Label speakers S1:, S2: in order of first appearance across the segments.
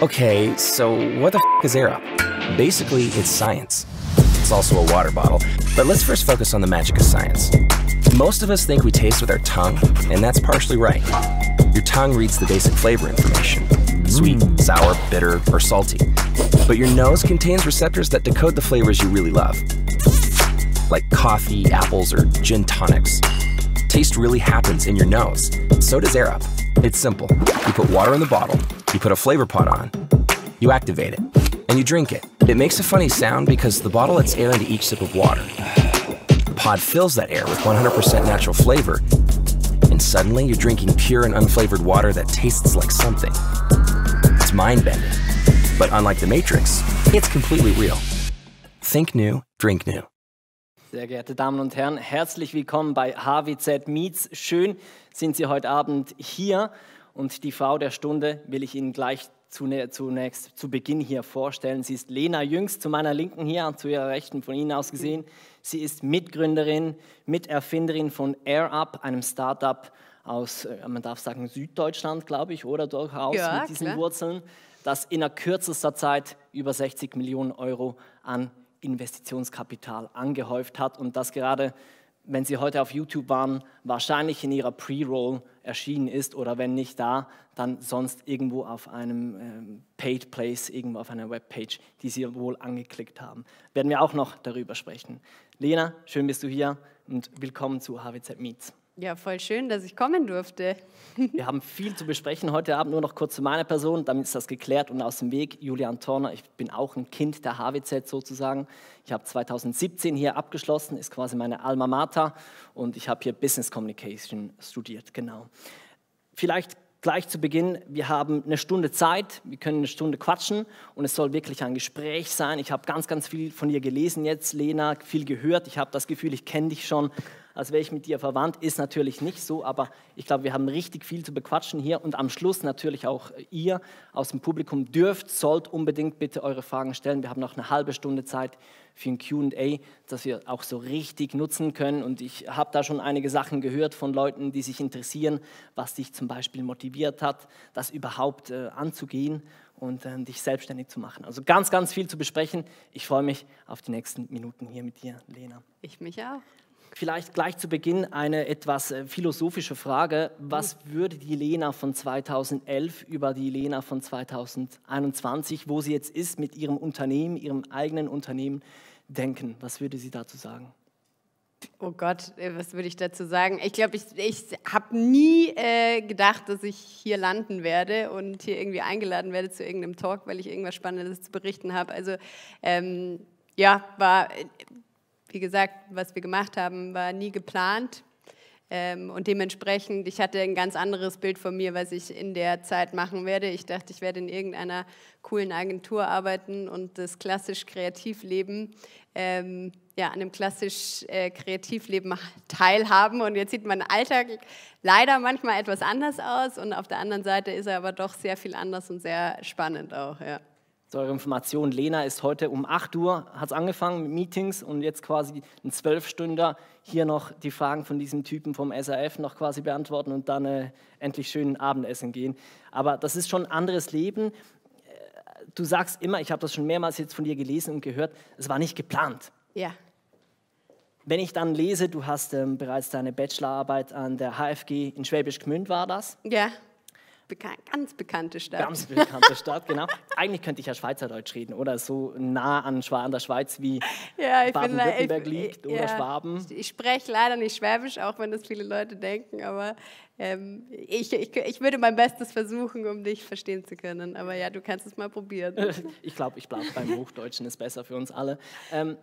S1: Okay, so what the f is air up? Basically, it's science. It's also a water bottle. But let's first focus on the magic of science. Most of us think we taste with our tongue, and that's partially right. Your tongue reads the basic flavor information sweet, mm. sour, bitter, or salty. But your nose contains receptors that decode the flavors you really love, like coffee, apples, or gin tonics. Taste really happens in your nose, so does air up. It's simple. You put water in the bottle, you put a flavor pot on, you activate it, and you drink it. It makes a funny
S2: sound because the bottle lets air into each sip of water. The pod fills that air with 100% natural flavor, and suddenly you're drinking pure and unflavored water that tastes like something. It's mind-bending. But unlike The Matrix, it's completely real. Think new, drink new.
S1: Sehr geehrte Damen und Herren, herzlich willkommen bei HWZ Meets. Schön, sind Sie heute Abend hier und die Frau der Stunde will ich Ihnen gleich zunächst zu Beginn hier vorstellen. Sie ist Lena Jüngst zu meiner Linken hier, zu ihrer Rechten von Ihnen aus gesehen. Sie ist Mitgründerin, Miterfinderin von AirUp, einem Startup aus, äh, man darf sagen, Süddeutschland, glaube ich, oder durchaus ja, mit diesen klar. Wurzeln, das in kürzester Zeit über 60 Millionen Euro an Investitionskapital angehäuft hat und das gerade wenn Sie heute auf YouTube waren, wahrscheinlich in Ihrer Pre-Roll erschienen ist oder wenn nicht da, dann sonst irgendwo auf einem ähm, Paid Place, irgendwo auf einer Webpage, die Sie wohl angeklickt haben. Werden wir auch noch darüber sprechen. Lena, schön bist du hier und willkommen zu HWZ Meets.
S2: Ja, voll schön, dass ich kommen durfte.
S1: Wir haben viel zu besprechen heute Abend, nur noch kurz zu meiner Person, damit ist das geklärt und aus dem Weg. Julian Torner, ich bin auch ein Kind der HWZ sozusagen. Ich habe 2017 hier abgeschlossen, ist quasi meine Alma Mater und ich habe hier Business Communication studiert, genau. Vielleicht gleich zu Beginn, wir haben eine Stunde Zeit, wir können eine Stunde quatschen und es soll wirklich ein Gespräch sein. Ich habe ganz, ganz viel von dir gelesen jetzt, Lena, viel gehört. Ich habe das Gefühl, ich kenne dich schon als wäre ich mit dir verwandt. Ist natürlich nicht so, aber ich glaube, wir haben richtig viel zu bequatschen hier. Und am Schluss natürlich auch ihr aus dem Publikum dürft, sollt unbedingt bitte eure Fragen stellen. Wir haben noch eine halbe Stunde Zeit für ein QA, das wir auch so richtig nutzen können. Und ich habe da schon einige Sachen gehört von Leuten, die sich interessieren, was dich zum Beispiel motiviert hat, das überhaupt äh, anzugehen und äh, dich selbstständig zu machen. Also ganz, ganz viel zu besprechen. Ich freue mich auf die nächsten Minuten hier mit dir, Lena. Ich mich auch. Vielleicht gleich zu Beginn eine etwas äh, philosophische Frage. Was mhm. würde die Lena von 2011 über die Lena von 2021, wo sie jetzt ist, mit ihrem Unternehmen, ihrem eigenen Unternehmen denken? Was würde sie dazu sagen?
S2: Oh Gott, äh, was würde ich dazu sagen? Ich glaube, ich, ich habe nie äh, gedacht, dass ich hier landen werde und hier irgendwie eingeladen werde zu irgendeinem Talk, weil ich irgendwas Spannendes zu berichten habe. Also ähm, ja, war äh, wie gesagt, was wir gemacht haben, war nie geplant. Ähm, und dementsprechend, ich hatte ein ganz anderes Bild von mir, was ich in der Zeit machen werde. Ich dachte, ich werde in irgendeiner coolen Agentur arbeiten und das klassisch Kreativleben, ähm, ja, an dem klassisch äh, Kreativleben teilhaben. Und jetzt sieht mein Alltag leider manchmal etwas anders aus und auf der anderen Seite ist er aber doch sehr viel anders und sehr spannend auch, ja.
S1: Zu Information, Lena ist heute um 8 Uhr, hat es angefangen mit Meetings und jetzt quasi ein Zwölfstünder hier noch die Fragen von diesem Typen vom SAF noch quasi beantworten und dann äh, endlich schön Abendessen gehen. Aber das ist schon ein anderes Leben. Du sagst immer, ich habe das schon mehrmals jetzt von dir gelesen und gehört, es war nicht geplant. Ja. Wenn ich dann lese, du hast ähm, bereits deine Bachelorarbeit an der HFG in Schwäbisch Gmünd, war das?
S2: Ja. Bekan ganz bekannte Stadt. Ganz bekannte
S1: Stadt, genau. Eigentlich könnte ich ja Schweizerdeutsch reden, oder? So nah an, an der Schweiz wie
S2: ja, Baden-Württemberg liegt oder ja, Schwaben. Ich spreche leider nicht Schwäbisch, auch wenn das viele Leute denken, aber ähm, ich, ich, ich würde mein Bestes versuchen, um dich verstehen zu können. Aber ja, du kannst es mal probieren.
S1: ich glaube, ich bleibe beim Hochdeutschen, ist besser für uns alle. Ähm,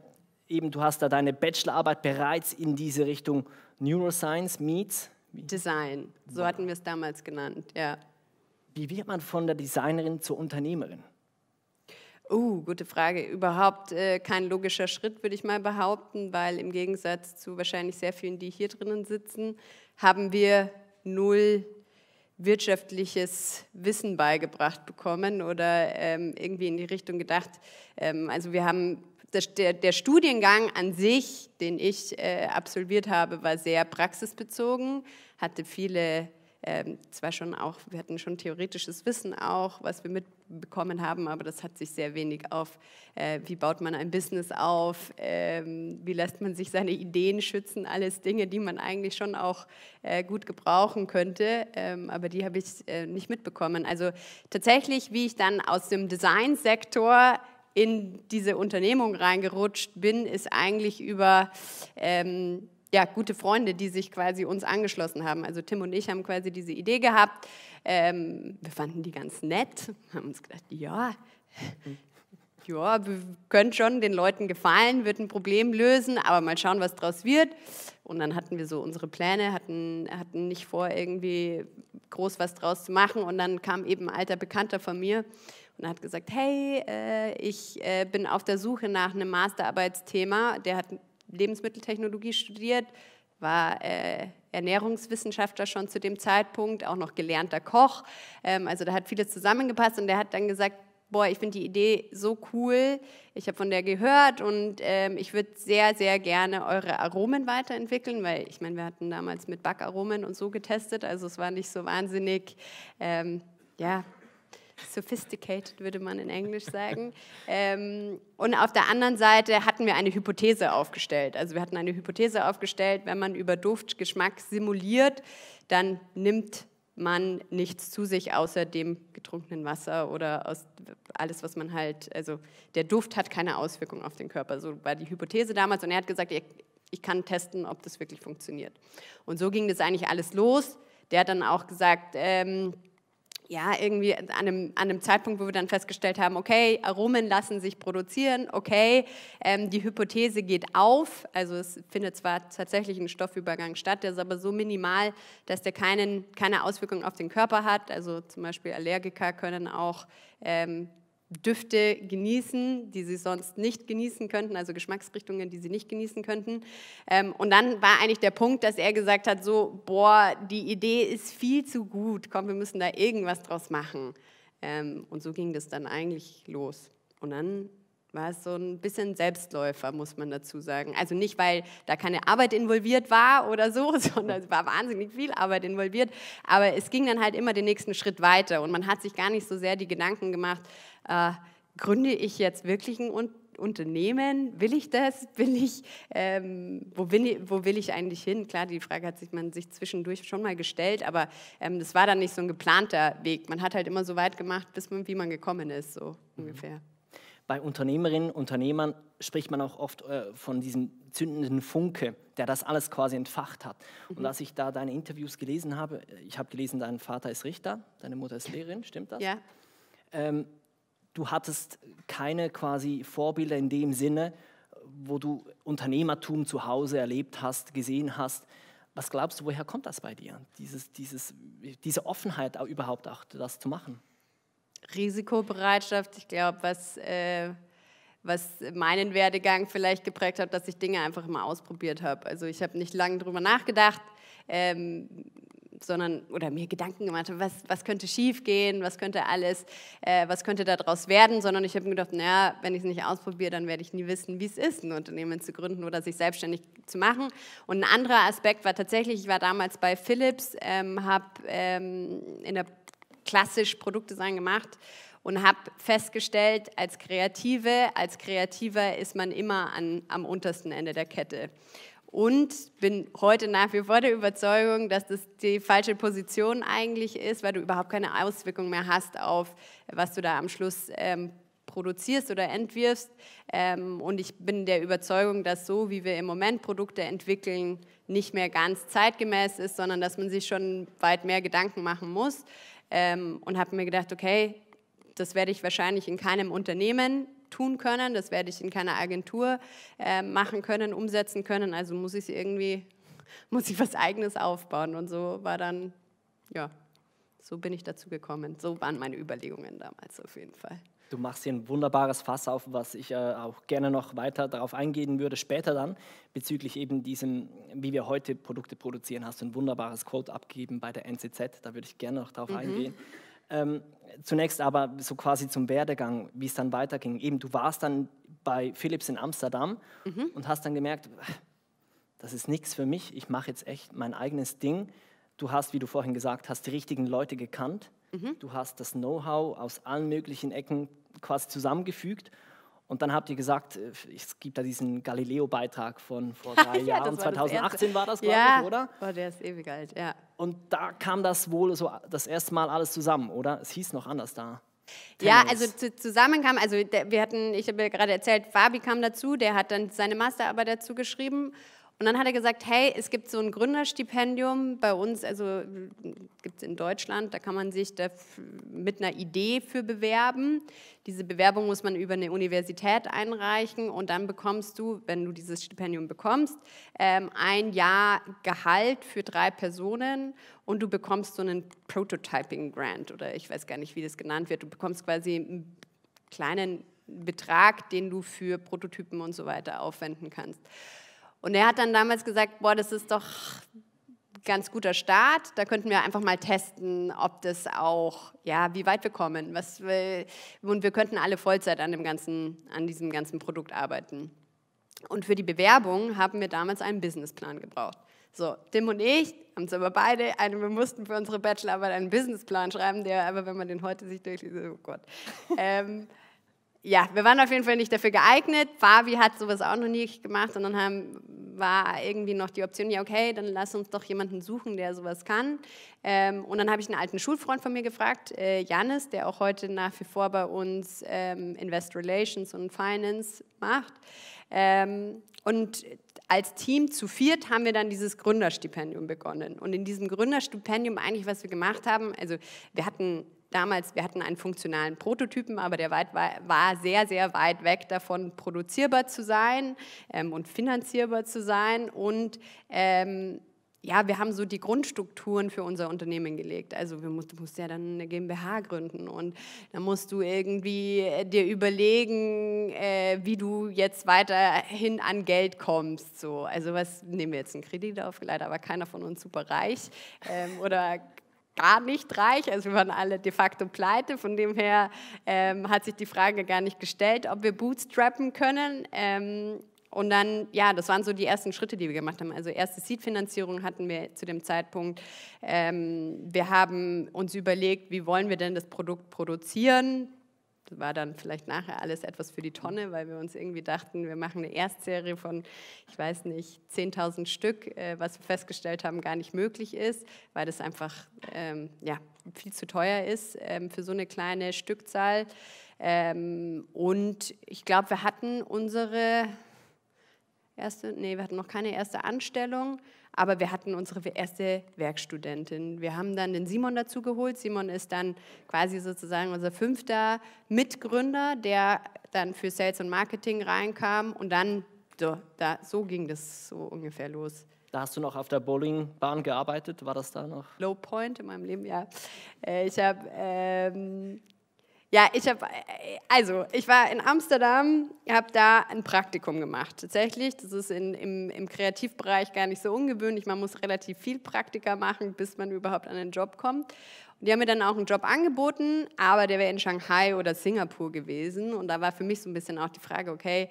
S1: eben, du hast da deine Bachelorarbeit bereits in diese Richtung Neuroscience meets Design, so hatten
S2: wir es damals genannt, ja.
S1: Wie wird man von der Designerin zur Unternehmerin?
S2: Oh, gute Frage. Überhaupt äh, kein logischer Schritt, würde ich mal behaupten, weil im Gegensatz zu wahrscheinlich sehr vielen, die hier drinnen sitzen, haben wir null wirtschaftliches Wissen beigebracht bekommen oder ähm, irgendwie in die Richtung gedacht. Ähm, also wir haben das, der, der, Studiengang an sich, den ich äh, absolviert habe, war sehr praxisbezogen, hatte viele ähm, zwar schon auch, wir hatten schon theoretisches Wissen auch, was wir mitbekommen haben, aber das hat sich sehr wenig auf, äh, wie baut man ein Business auf, ähm, wie lässt man sich seine Ideen schützen, alles Dinge, die man eigentlich schon auch äh, gut gebrauchen könnte, ähm, aber die habe ich äh, nicht mitbekommen. Also tatsächlich, wie ich dann aus dem Designsektor in diese Unternehmung reingerutscht bin, ist eigentlich über ähm, ja, gute Freunde, die sich quasi uns angeschlossen haben. Also Tim und ich haben quasi diese Idee gehabt. Ähm, wir fanden die ganz nett, haben uns gedacht, ja, ja, wir können schon den Leuten gefallen, wird ein Problem lösen, aber mal schauen, was draus wird. Und dann hatten wir so unsere Pläne, hatten, hatten nicht vor, irgendwie groß was draus zu machen. Und dann kam eben ein alter Bekannter von mir und hat gesagt, hey, äh, ich äh, bin auf der Suche nach einem Masterarbeitsthema. Der hat Lebensmitteltechnologie studiert, war äh, Ernährungswissenschaftler schon zu dem Zeitpunkt, auch noch gelernter Koch. Ähm, also da hat vieles zusammengepasst und der hat dann gesagt, boah, ich finde die Idee so cool, ich habe von der gehört und ähm, ich würde sehr, sehr gerne eure Aromen weiterentwickeln, weil ich meine, wir hatten damals mit Backaromen und so getestet, also es war nicht so wahnsinnig, ähm, ja, sophisticated würde man in Englisch sagen. Ähm, und auf der anderen Seite hatten wir eine Hypothese aufgestellt. Also wir hatten eine Hypothese aufgestellt, wenn man über Duftgeschmack simuliert, dann nimmt man nichts zu sich außer dem getrunkenen Wasser oder aus alles, was man halt, also der Duft hat keine Auswirkung auf den Körper. So war die Hypothese damals und er hat gesagt, ich kann testen, ob das wirklich funktioniert. Und so ging das eigentlich alles los. Der hat dann auch gesagt, ähm, ja, irgendwie an einem, an einem, Zeitpunkt, wo wir dann festgestellt haben, okay, Aromen lassen sich produzieren, okay, ähm, die Hypothese geht auf, also es findet zwar tatsächlich ein Stoffübergang statt, der ist aber so minimal, dass der keinen, keine Auswirkung auf den Körper hat, also zum Beispiel Allergiker können auch ähm, Düfte genießen, die sie sonst nicht genießen könnten, also Geschmacksrichtungen, die sie nicht genießen könnten. Ähm, und dann war eigentlich der Punkt, dass er gesagt hat, so, boah, die Idee ist viel zu gut, komm, wir müssen da irgendwas draus machen. Ähm, und so ging das dann eigentlich los. Und dann war es so ein bisschen Selbstläufer, muss man dazu sagen. Also nicht, weil da keine Arbeit involviert war oder so, sondern es war wahnsinnig viel Arbeit involviert. Aber es ging dann halt immer den nächsten Schritt weiter und man hat sich gar nicht so sehr die Gedanken gemacht, äh, gründe ich jetzt wirklich ein Un Unternehmen? Will ich das? Will ich, ähm, wo, will, wo, will ich, eigentlich hin? Klar, die Frage hat sich man sich zwischendurch schon mal gestellt, aber ähm, das war dann nicht so ein geplanter Weg. Man hat halt immer so weit gemacht, bis man, wie man gekommen ist, so
S1: mhm. ungefähr bei Unternehmerinnen, Unternehmern spricht man auch oft äh, von diesem zündenden Funke, der das alles quasi entfacht hat. Mhm. Und als ich da deine Interviews gelesen habe, äh, ich habe gelesen, dein Vater ist Richter, deine Mutter ist Lehrerin, stimmt das? Ja. Ähm, du hattest keine quasi Vorbilder in dem Sinne, wo du Unternehmertum zu Hause erlebt hast, gesehen hast. Was glaubst du, woher kommt das bei dir? Dieses, dieses, diese Offenheit auch äh, überhaupt auch, das zu machen?
S2: Risikobereitschaft. Ich glaube, was, äh, was meinen Werdegang vielleicht geprägt hat, dass ich Dinge einfach mal ausprobiert habe. Also ich habe nicht lange drüber nachgedacht, ähm, sondern oder mir Gedanken gemacht, was, was könnte schief gehen, was könnte alles, äh, was könnte daraus werden, sondern ich habe mir gedacht, naja, wenn ich es nicht ausprobiere, dann werde ich nie wissen, wie es ist, ein Unternehmen zu gründen oder sich selbstständig zu machen. Und ein anderer Aspekt war tatsächlich, ich war damals bei Philips, ähm, habe ähm, in der klassisch Produktdesign gemacht und habe festgestellt, als Kreative, als Kreativer ist man immer an, am untersten Ende der Kette. Und bin heute nach wie vor der Überzeugung, dass das die falsche Position eigentlich ist, weil du überhaupt keine Auswirkung mehr hast auf, was du da am Schluss ähm, produzierst oder entwirfst. Ähm, und ich bin der Überzeugung, dass so, wie wir im Moment Produkte entwickeln, nicht mehr ganz zeitgemäß ist, sondern dass man sich schon weit mehr Gedanken machen muss ähm, und habe mir gedacht, okay, das werde ich wahrscheinlich in keinem Unternehmen tun können, das werde ich in keiner Agentur äh, machen können, umsetzen können, also muss ich irgendwie, muss ich was Eigenes aufbauen und so war dann, ja, so bin ich dazu gekommen. So waren meine Überlegungen damals auf jeden Fall.
S1: Du machst hier ein wunderbares Fass auf, was ich äh, auch gerne noch weiter darauf eingehen würde, später dann, bezüglich eben diesem, wie wir heute Produkte produzieren. Hast du ein wunderbares Quote abgegeben bei der NCZ, da würde ich gerne noch darauf mhm. eingehen. Ähm, zunächst aber so quasi zum Werdegang, wie es dann weiterging. Eben, du warst dann bei Philips in Amsterdam mhm. und hast dann gemerkt, das ist nichts für mich, ich mache jetzt echt mein eigenes Ding. Du hast, wie du vorhin gesagt hast, die richtigen Leute gekannt Mhm. Du hast das Know-how aus allen möglichen Ecken quasi zusammengefügt. Und dann habt ihr gesagt, äh, es gibt da diesen Galileo-Beitrag von vor drei ja, Jahren, war 2018 war das, glaube ja, ich, oder?
S2: Ja, oh, der ist ewig alt, ja.
S1: Und da kam das wohl so das erste Mal alles zusammen, oder? Es hieß noch anders da.
S2: Ja, also zusammen kam, also wir hatten, ich habe ja gerade erzählt, Fabi kam dazu, der hat dann seine Masterarbeit dazu geschrieben und dann hat er gesagt, hey, es gibt so ein Gründerstipendium bei uns, also gibt es in Deutschland, da kann man sich mit einer Idee für bewerben. Diese Bewerbung muss man über eine Universität einreichen und dann bekommst du, wenn du dieses Stipendium bekommst, ähm, ein Jahr Gehalt für drei Personen und du bekommst so einen Prototyping Grant oder ich weiß gar nicht, wie das genannt wird. Du bekommst quasi einen kleinen Betrag, den du für Prototypen und so weiter aufwenden kannst. Und er hat dann damals gesagt, boah, das ist doch ein ganz guter Start, da könnten wir einfach mal testen, ob das auch, ja, wie weit wir kommen. Was wir, und wir könnten alle Vollzeit an, dem ganzen, an diesem ganzen Produkt arbeiten. Und für die Bewerbung haben wir damals einen Businessplan gebraucht. So, Tim und ich haben es aber beide, eine, wir mussten für unsere Bachelorarbeit einen Businessplan schreiben, der aber, wenn man den heute sich durchliest, oh Gott. Ähm, ja, wir waren auf jeden Fall nicht dafür geeignet. Fabi hat sowas auch noch nie gemacht und dann haben, war irgendwie noch die Option, ja okay, dann lass uns doch jemanden suchen, der sowas kann. Ähm, und dann habe ich einen alten Schulfreund von mir gefragt, äh, Janis, der auch heute nach wie vor bei uns ähm, Invest Relations und Finance macht. Ähm, und als Team zu viert haben wir dann dieses Gründerstipendium begonnen. Und in diesem Gründerstipendium eigentlich, was wir gemacht haben, also wir hatten damals, wir hatten einen funktionalen Prototypen, aber der weit, war sehr, sehr weit weg davon, produzierbar zu sein ähm, und finanzierbar zu sein. Und ähm, ja, wir haben so die Grundstrukturen für unser Unternehmen gelegt. Also wir musst, du musst ja dann eine GmbH gründen und dann musst du irgendwie äh, dir überlegen, äh, wie du jetzt weiterhin an Geld kommst. So. Also was nehmen wir jetzt einen Kredit auf? Leider war keiner von uns super reich ähm, oder gar nicht reich, also wir waren alle de facto pleite. Von dem her ähm, hat sich die Frage gar nicht gestellt, ob wir bootstrappen können. Ähm, und dann, ja, das waren so die ersten Schritte, die wir gemacht haben. Also erste Seed-Finanzierung hatten wir zu dem Zeitpunkt. Ähm, wir haben uns überlegt, wie wollen wir denn das Produkt produzieren? war dann vielleicht nachher alles etwas für die Tonne, weil wir uns irgendwie dachten, wir machen eine Erstserie von, ich weiß nicht, 10.000 Stück, äh, was wir festgestellt haben, gar nicht möglich ist, weil das einfach ähm, ja, viel zu teuer ist ähm, für so eine kleine Stückzahl. Ähm, und ich glaube, wir hatten unsere erste, nee, wir hatten noch keine erste Anstellung. Aber wir hatten unsere erste Werkstudentin. Wir haben dann den Simon dazu geholt. Simon ist dann quasi sozusagen unser fünfter Mitgründer, der dann für Sales und Marketing reinkam. Und dann, so, da, so ging das so ungefähr los. Da hast du noch auf der Bowlingbahn gearbeitet, war das da noch? Low Point in meinem Leben, ja. Äh, ich habe ähm, ja, ich habe, äh, also ich war in Amsterdam, habe da ein Praktikum gemacht. Tatsächlich, das ist in, im, im Kreativbereich gar nicht so ungewöhnlich. Man muss relativ viel Praktika machen, bis man überhaupt an einen Job kommt. Und die haben mir dann auch einen Job angeboten, aber der wäre in Shanghai oder Singapur gewesen. Und da war für mich so ein bisschen auch die Frage, okay,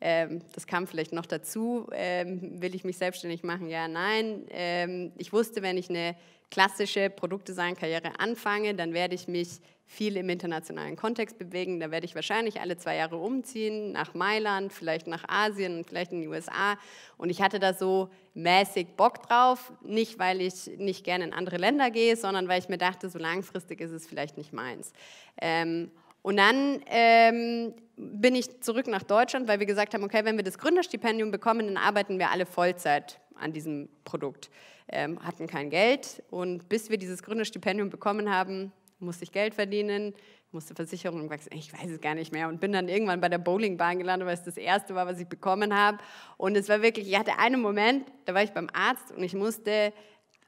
S2: ähm, das kam vielleicht noch dazu, ähm, will ich mich selbstständig machen? Ja, nein. Ähm, ich wusste, wenn ich eine klassische Produktdesign-Karriere anfange, dann werde ich mich viel im internationalen Kontext bewegen. Da werde ich wahrscheinlich alle zwei Jahre umziehen, nach Mailand, vielleicht nach Asien vielleicht in die USA. Und ich hatte da so mäßig Bock drauf, nicht weil ich nicht gerne in andere Länder gehe, sondern weil ich mir dachte, so langfristig ist es vielleicht nicht meins. Ähm, und dann ähm, bin ich zurück nach Deutschland, weil wir gesagt haben, okay, wenn wir das Gründerstipendium bekommen, dann arbeiten wir alle Vollzeit an diesem Produkt. Ähm, hatten kein Geld und bis wir dieses Gründerstipendium bekommen haben, musste ich Geld verdienen, musste Versicherungen wechseln, ich weiß es gar nicht mehr und bin dann irgendwann bei der Bowlingbahn gelandet, weil es das erste war, was ich bekommen habe. Und es war wirklich, ich hatte einen Moment, da war ich beim Arzt und ich musste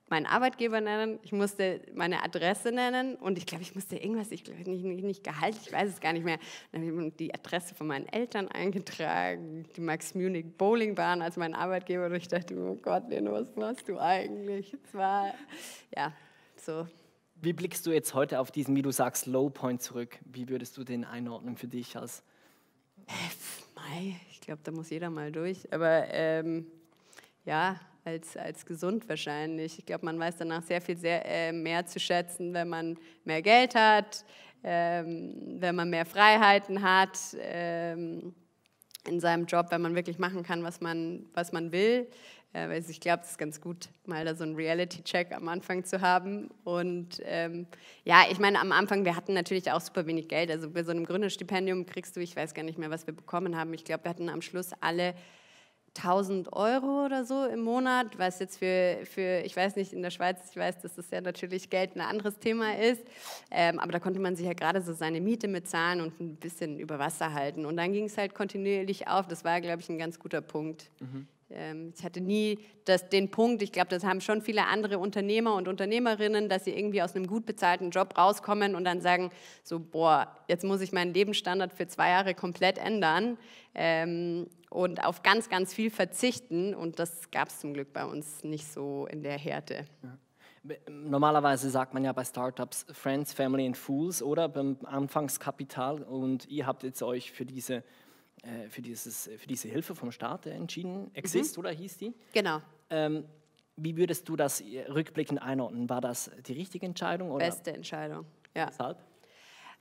S2: meinen Arbeitgeber nennen, ich musste meine Adresse nennen und ich glaube, ich musste irgendwas, ich glaube, nicht, nicht, nicht Gehalt, ich weiß es gar nicht mehr. Dann habe ich die Adresse von meinen Eltern eingetragen, die Max Munich Bowlingbahn als mein Arbeitgeber und ich dachte, oh Gott, Leno, was machst du eigentlich? Es war, ja, so
S1: wie blickst du jetzt heute auf diesen, wie du sagst, Low Point zurück? Wie würdest du den einordnen für dich als?
S2: Ich glaube, da muss jeder mal durch. Aber ähm, ja, als, als gesund wahrscheinlich. Ich glaube, man weiß danach sehr viel sehr, äh, mehr zu schätzen, wenn man mehr Geld hat, ähm, wenn man mehr Freiheiten hat ähm, in seinem Job, wenn man wirklich machen kann, was man, was man will. Also ich glaube, es ist ganz gut, mal da so einen Reality-Check am Anfang zu haben. Und ähm, ja, ich meine, am Anfang, wir hatten natürlich auch super wenig Geld. Also bei so einem Gründerstipendium kriegst du, ich weiß gar nicht mehr, was wir bekommen haben. Ich glaube, wir hatten am Schluss alle 1000 Euro oder so im Monat, was jetzt für, für, ich weiß nicht, in der Schweiz, ich weiß, dass das ja natürlich Geld ein anderes Thema ist, ähm, aber da konnte man sich ja gerade so seine Miete mitzahlen und ein bisschen über Wasser halten. Und dann ging es halt kontinuierlich auf. Das war, glaube ich, ein ganz guter Punkt. Mhm. Ähm, ich hatte nie das, den Punkt, ich glaube, das haben schon viele andere Unternehmer und Unternehmerinnen, dass sie irgendwie aus einem gut bezahlten Job rauskommen und dann sagen, so, boah, jetzt muss ich meinen Lebensstandard für zwei Jahre komplett ändern ähm, und auf ganz, ganz viel verzichten. Und das gab es zum Glück bei uns nicht so in der Härte.
S1: Ja. Normalerweise sagt man ja bei Startups Friends, Family and Fools, oder? Beim Anfangskapital. Und ihr habt jetzt euch für diese äh, für, dieses, äh, für diese Hilfe vom Staat entschieden. Mhm. Exist, mhm. oder hieß die? Genau. Ähm, wie würdest du das äh, rückblickend einordnen? War das die richtige Entscheidung? Oder? Beste
S2: Entscheidung, ja. Weshalb?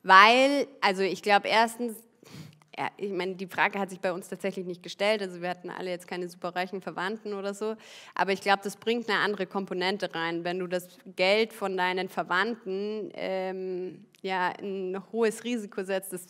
S2: Weil, also ich glaube erstens, ja, ich meine, die Frage hat sich bei uns tatsächlich nicht gestellt. Also wir hatten alle jetzt keine superreichen Verwandten oder so. Aber ich glaube, das bringt eine andere Komponente rein, wenn du das Geld von deinen Verwandten ähm, ja ein hohes Risiko setzt. Das,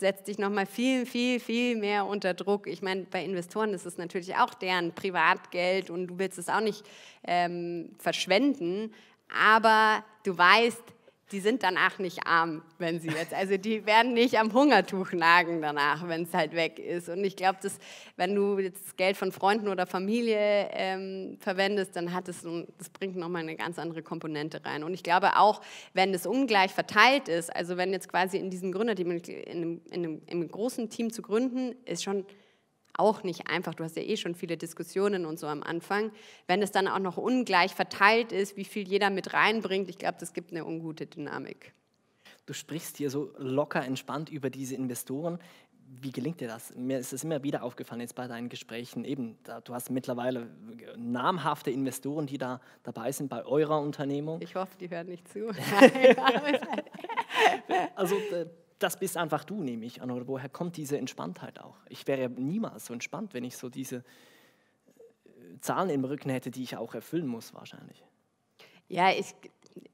S2: setzt dich nochmal viel, viel, viel mehr unter Druck. Ich meine, bei Investoren ist es natürlich auch deren Privatgeld und du willst es auch nicht ähm, verschwenden, aber du weißt, die sind danach nicht arm, wenn sie jetzt, also die werden nicht am Hungertuch nagen danach, wenn es halt weg ist. Und ich glaube, dass wenn du jetzt Geld von Freunden oder Familie ähm, verwendest, dann hat es, das bringt nochmal eine ganz andere Komponente rein. Und ich glaube auch, wenn es ungleich verteilt ist, also wenn jetzt quasi in diesem Gründerteam, in, in in einem großen Team zu gründen, ist schon auch nicht einfach. Du hast ja eh schon viele Diskussionen und so am Anfang. Wenn es dann auch noch ungleich verteilt ist, wie viel jeder mit reinbringt, ich glaube, das gibt eine ungute Dynamik.
S1: Du sprichst hier so locker entspannt über diese Investoren. Wie gelingt dir das? Mir ist es immer wieder aufgefallen jetzt bei deinen Gesprächen. Eben, da, du hast mittlerweile namhafte Investoren, die da dabei sind bei eurer Unternehmung. Ich hoffe, die hören nicht zu. also äh, das bist einfach du, nehme ich an. Oder woher kommt diese Entspanntheit auch? Ich wäre niemals so entspannt, wenn ich so diese äh, Zahlen im Rücken hätte, die ich auch erfüllen muss, wahrscheinlich.
S2: Ja, ich,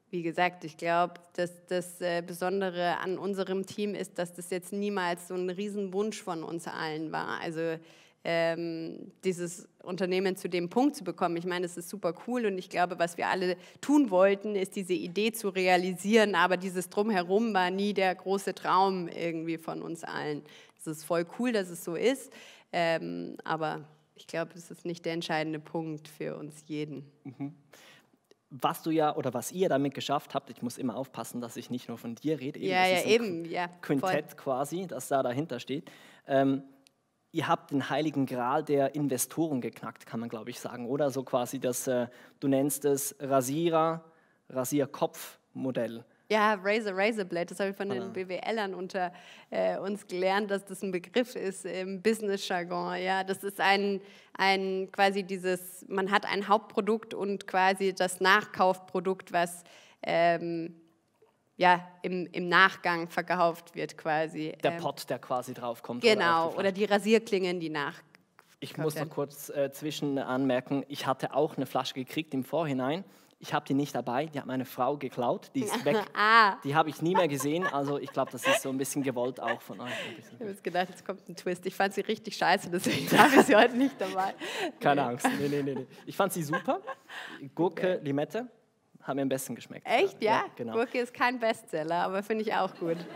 S2: wie gesagt, ich glaube, dass das äh, Besondere an unserem Team ist, dass das jetzt niemals so ein Riesenwunsch von uns allen war. Also ähm, dieses Unternehmen zu dem Punkt zu bekommen. Ich meine, es ist super cool und ich glaube, was wir alle tun wollten, ist diese Idee zu realisieren, aber dieses Drumherum war nie der große Traum irgendwie von uns allen. Es ist voll cool, dass es so ist, ähm, aber ich glaube, es ist nicht der entscheidende Punkt für uns jeden.
S1: Mhm was du ja oder was ihr damit geschafft habt, ich muss immer aufpassen, dass ich nicht nur von dir rede. Eben, ja, ja, eben, Quintett voll. quasi, das da dahinter steht. Ähm, ihr habt den heiligen Gral der Investoren geknackt, kann man glaube ich sagen, oder? So quasi das, äh, du nennst es Rasierer, Rasierkopf-Modell.
S2: Ja, Razor, Razorblade, das habe ich von den BWLern unter äh, uns gelernt, dass das ein Begriff ist im Business-Jargon. Ja, das ist ein, ein quasi dieses, man hat ein Hauptprodukt und quasi das Nachkaufprodukt, was ähm, ja, im, im Nachgang verkauft wird quasi. Der ähm, Pot,
S1: der quasi draufkommt. Genau, oder, oder die
S2: Rasierklingen, die nach.
S1: Ich muss noch kurz äh, zwischen anmerken, ich hatte auch eine Flasche gekriegt im Vorhinein. Ich habe die nicht dabei, die hat meine Frau geklaut, die ist weg. ah. Die habe ich nie mehr gesehen, also ich glaube, das ist so ein bisschen gewollt auch von euch. Ich habe
S2: jetzt gedacht, jetzt kommt ein Twist. Ich fand sie richtig scheiße, deswegen habe ich sie heute nicht dabei. Keine nee.
S1: Angst, nee, nee, nee, nee. Ich fand sie super. Gurke, okay. Limette, haben mir am besten geschmeckt.
S2: Echt, ja? ja genau. Gurke ist kein Bestseller, aber finde ich auch gut.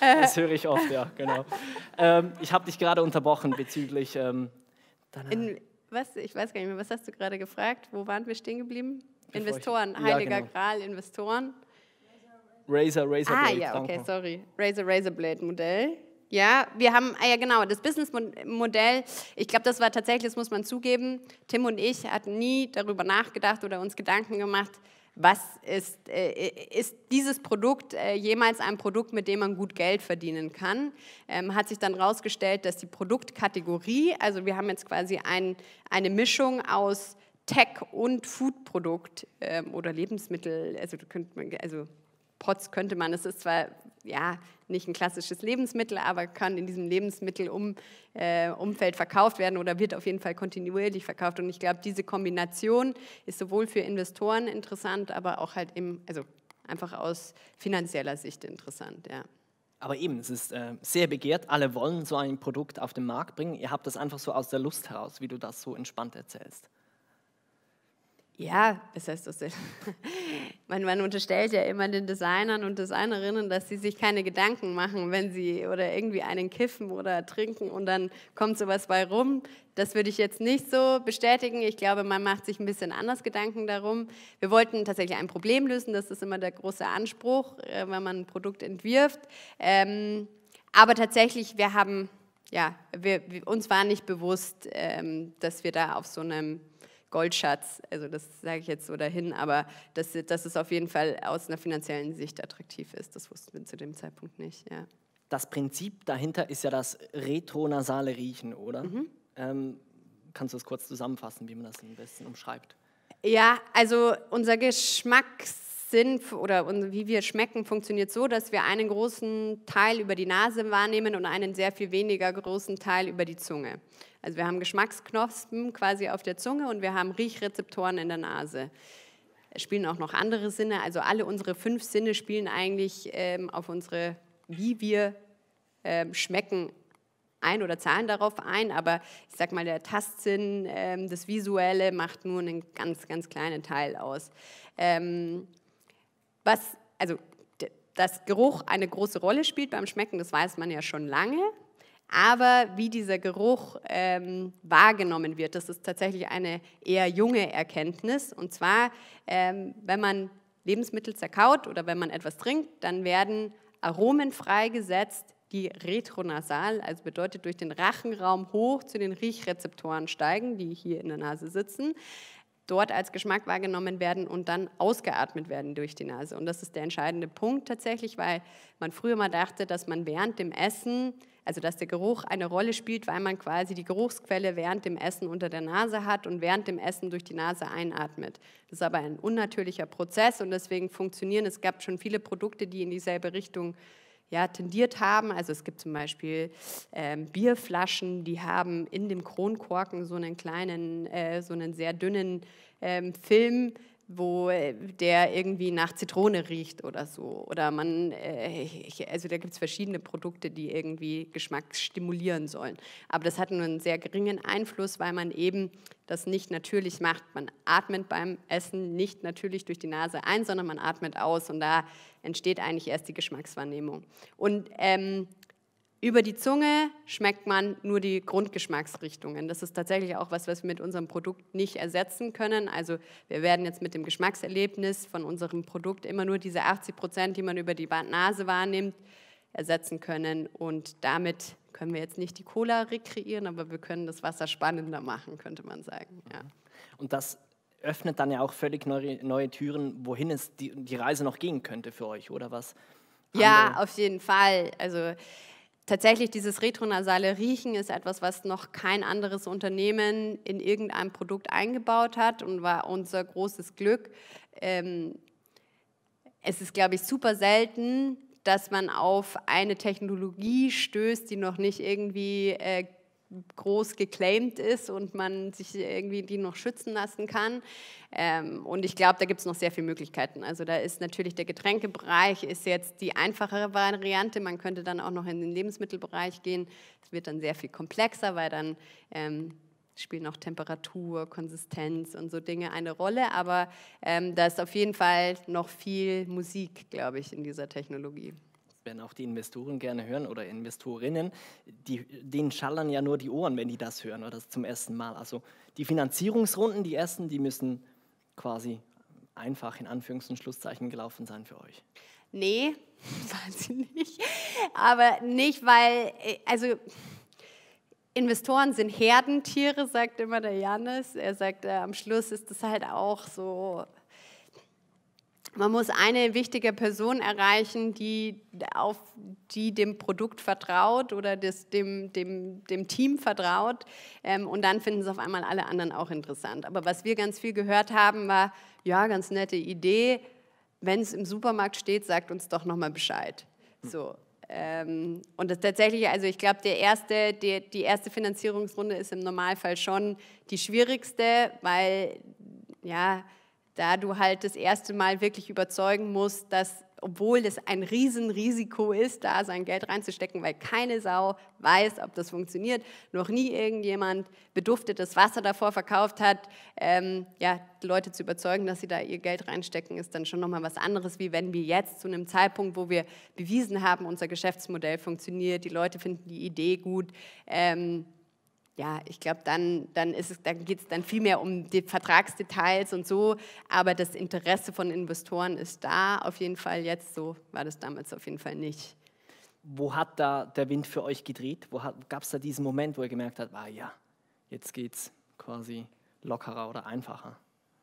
S2: Das äh. höre ich oft, ja,
S1: genau. ähm, ich habe dich gerade unterbrochen bezüglich ähm,
S2: In, was, ich weiß gar nicht mehr, was hast du gerade gefragt? Wo waren wir stehen geblieben? Bevor Investoren, ich, ja, Heiliger genau. Gral, Investoren.
S1: Razor, Razor ah, Blade. Ah ja, okay, Danke.
S2: sorry. Razor, Razor Blade Modell. Ja, wir haben, ah ja genau, das Business Modell. ich glaube, das war tatsächlich, das muss man zugeben, Tim und ich hatten nie darüber nachgedacht oder uns Gedanken gemacht, was ist, äh, ist dieses Produkt äh, jemals ein Produkt, mit dem man gut Geld verdienen kann? Ähm, hat sich dann herausgestellt, dass die Produktkategorie, also wir haben jetzt quasi ein, eine Mischung aus Tech- und Foodprodukt ähm, oder Lebensmittel, also, man, also Potz könnte man, es ist zwar ja, nicht ein klassisches Lebensmittel, aber kann in diesem Lebensmittelumfeld äh, verkauft werden oder wird auf jeden Fall kontinuierlich verkauft. Und ich glaube, diese Kombination ist sowohl für Investoren interessant, aber auch halt im, also einfach aus finanzieller Sicht interessant, ja.
S1: Aber eben, es ist äh, sehr begehrt. Alle wollen so ein Produkt auf den Markt bringen. Ihr habt das einfach so aus der Lust heraus, wie du das so entspannt erzählst.
S2: Ja, was heißt das denn? man, man unterstellt ja immer den Designern und Designerinnen, dass sie sich keine Gedanken machen, wenn sie oder irgendwie einen kiffen oder trinken und dann kommt sowas bei rum. Das würde ich jetzt nicht so bestätigen. Ich glaube, man macht sich ein bisschen anders Gedanken darum. Wir wollten tatsächlich ein Problem lösen, das ist immer der große Anspruch, äh, wenn man ein Produkt entwirft. Ähm, aber tatsächlich, wir haben, ja, wir, uns war nicht bewusst, ähm, dass wir da auf so einem Goldschatz. Also das sage ich jetzt so dahin, aber dass, dass es auf jeden Fall aus einer finanziellen Sicht attraktiv ist, das wussten wir zu dem Zeitpunkt nicht. Ja.
S1: Das Prinzip dahinter ist ja das retronasale Riechen, oder? Mhm. Ähm, kannst du das kurz zusammenfassen, wie man das am besten umschreibt?
S2: Ja, also unser Geschmackssinn oder wie wir schmecken funktioniert so, dass wir einen großen Teil über die Nase wahrnehmen und einen sehr viel weniger großen Teil über die Zunge. Also wir haben Geschmacksknospen quasi auf der Zunge und wir haben Riechrezeptoren in der Nase. Es spielen auch noch andere Sinne. Also alle unsere fünf Sinne spielen eigentlich ähm, auf unsere, wie wir ähm, schmecken, ein oder zahlen darauf ein. Aber ich sage mal, der Tastsinn, ähm, das Visuelle macht nur einen ganz, ganz kleinen Teil aus. Ähm, was, also dass Geruch eine große Rolle spielt beim Schmecken, das weiß man ja schon lange. Aber wie dieser Geruch ähm, wahrgenommen wird, das ist tatsächlich eine eher junge Erkenntnis. Und zwar, ähm, wenn man Lebensmittel zerkaut oder wenn man etwas trinkt, dann werden Aromen freigesetzt, die retronasal, also bedeutet durch den Rachenraum hoch zu den Riechrezeptoren steigen, die hier in der Nase sitzen dort als Geschmack wahrgenommen werden und dann ausgeatmet werden durch die Nase. Und das ist der entscheidende Punkt tatsächlich, weil man früher mal dachte, dass man während dem Essen, also dass der Geruch eine Rolle spielt, weil man quasi die Geruchsquelle während dem Essen unter der Nase hat und während dem Essen durch die Nase einatmet. Das ist aber ein unnatürlicher Prozess und deswegen funktionieren. Es gab schon viele Produkte, die in dieselbe Richtung äh, ja, tendiert haben. Also es gibt zum Beispiel ähm, Bierflaschen, die haben in dem Kronkorken so einen kleinen, äh, so einen sehr dünnen ähm, Film wo äh, der irgendwie nach Zitrone riecht oder so. Oder man, äh, also da gibt es verschiedene Produkte, die irgendwie Geschmack stimulieren sollen. Aber das hat nur einen sehr geringen Einfluss, weil man eben das nicht natürlich macht. Man atmet beim Essen nicht natürlich durch die Nase ein, sondern man atmet aus und da entsteht eigentlich erst die Geschmackswahrnehmung. Und ähm, über die Zunge schmeckt man nur die Grundgeschmacksrichtungen. Das ist tatsächlich auch was, was wir mit unserem Produkt nicht ersetzen können. Also wir werden jetzt mit dem Geschmackserlebnis von unserem Produkt immer nur diese 80 Prozent, die man über die Nase wahrnimmt, ersetzen können. Und damit können wir jetzt nicht die Cola rekreieren, aber wir können das Wasser spannender machen, könnte man sagen. Ja.
S1: Und das öffnet dann ja auch völlig neue, neue Türen, wohin es die, die Reise noch gehen könnte für euch, oder was?
S2: Ja, auf jeden Fall. Also tatsächlich dieses retronasale Riechen ist etwas, was noch kein anderes Unternehmen in irgendeinem Produkt eingebaut hat und war unser großes Glück. Ähm, es ist, glaube ich, super selten, dass man auf eine Technologie stößt, die noch nicht irgendwie äh, groß geclaimed ist und man sich irgendwie die noch schützen lassen kann. Ähm, und ich glaube, da gibt es noch sehr viele Möglichkeiten. Also da ist natürlich der Getränkebereich ist jetzt die einfachere Variante. Man könnte dann auch noch in den Lebensmittelbereich gehen. Es wird dann sehr viel komplexer, weil dann ähm, spielen auch Temperatur, Konsistenz und so Dinge eine Rolle. Aber ähm, da ist auf jeden Fall noch viel Musik, glaube ich, in dieser Technologie werden
S1: auch die Investoren gerne hören oder Investorinnen, die, denen schallern ja nur die Ohren, wenn die das hören oder das zum ersten Mal. Also die Finanzierungsrunden, die ersten, die müssen quasi einfach in Anführungs- und Schlusszeichen gelaufen sein für euch.
S2: Nee, seien sie nicht. Aber nicht, weil, äh, also Investoren sind Herdentiere, sagt immer der Janis. Er sagt, äh, am Schluss ist das halt auch so man muss eine wichtige Person erreichen, die, auf, die dem Produkt vertraut oder des, dem, dem, dem Team vertraut. Ähm, und dann finden es auf einmal alle anderen auch interessant. Aber was wir ganz viel gehört haben, war, ja, ganz nette Idee. Wenn es im Supermarkt steht, sagt uns doch nochmal Bescheid. So. Ähm, und das tatsächlich, also ich glaube, der erste, der, die erste Finanzierungsrunde ist im Normalfall schon die schwierigste, weil ja, da du halt das erste Mal wirklich überzeugen musst, dass obwohl es ein Riesenrisiko ist, da sein Geld reinzustecken, weil keine Sau weiß, ob das funktioniert, noch nie irgendjemand beduftetes Wasser davor verkauft hat, ähm, ja, Leute zu überzeugen, dass sie da ihr Geld reinstecken, ist dann schon nochmal was anderes, wie wenn wir jetzt zu einem Zeitpunkt, wo wir bewiesen haben, unser Geschäftsmodell funktioniert, die Leute finden die Idee gut, ähm, ja, ich glaube, dann, dann, ist es, dann geht es dann viel mehr um die Vertragsdetails und so. Aber das Interesse von Investoren ist da auf jeden Fall jetzt. So war das damals auf jeden Fall nicht.
S1: Wo hat da der Wind für euch gedreht? gab es da diesen Moment, wo ihr gemerkt habt, ah ja, jetzt geht's quasi lockerer oder einfacher?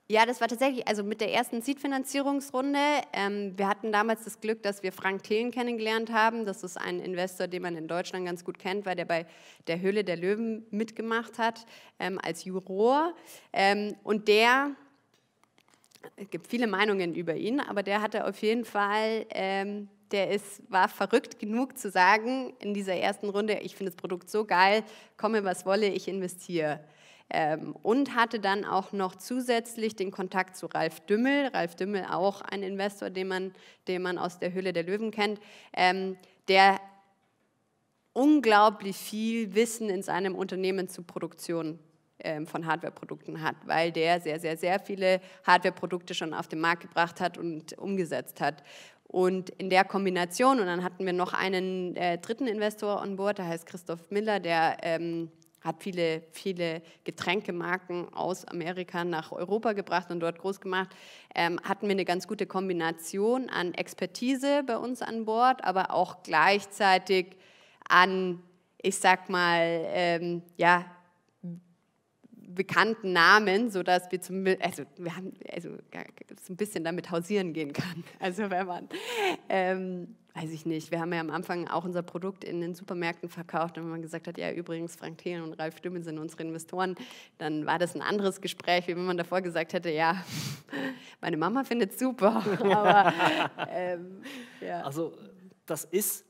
S2: Ja, das war tatsächlich, also mit der ersten Seed-Finanzierungsrunde. Ähm, wir hatten damals das Glück, dass wir Frank Thelen kennengelernt haben. Das ist ein Investor, den man in Deutschland ganz gut kennt, weil der bei der Höhle der Löwen mitgemacht hat ähm, als Juror. Ähm, und der, es gibt viele Meinungen über ihn, aber der hatte auf jeden Fall ähm, der ist, war verrückt genug zu sagen in dieser ersten Runde, ich finde das Produkt so geil, komme was wolle, ich investiere. Ähm, und hatte dann auch noch zusätzlich den Kontakt zu Ralf Dümmel. Ralf Dümmel, auch ein Investor, den man, den man aus der Höhle der Löwen kennt, ähm, der unglaublich viel Wissen in seinem Unternehmen zur Produktion ähm, von Hardwareprodukten hat, weil der sehr, sehr, sehr viele Hardwareprodukte schon auf den Markt gebracht hat und umgesetzt hat. Und in der Kombination, und dann hatten wir noch einen äh, dritten Investor on board, der heißt Christoph Miller, der ähm, hat viele, viele Getränkemarken aus Amerika nach Europa gebracht und dort groß gemacht. Ähm, hatten wir eine ganz gute Kombination an Expertise bei uns an Bord, aber auch gleichzeitig an, ich sag mal, ähm, ja, bekannten Namen, sodass wir zum, also wir haben, also ein bisschen damit hausieren gehen kann. Also wenn man ähm, weiß ich nicht, wir haben ja am Anfang auch unser Produkt in den Supermärkten verkauft und wenn man gesagt hat, ja übrigens Frank Thelen und Ralf Stümmel sind unsere Investoren, dann war das ein anderes Gespräch, wie wenn man davor gesagt hätte, ja, meine Mama findet es super. Aber, ähm, ja. Also das ist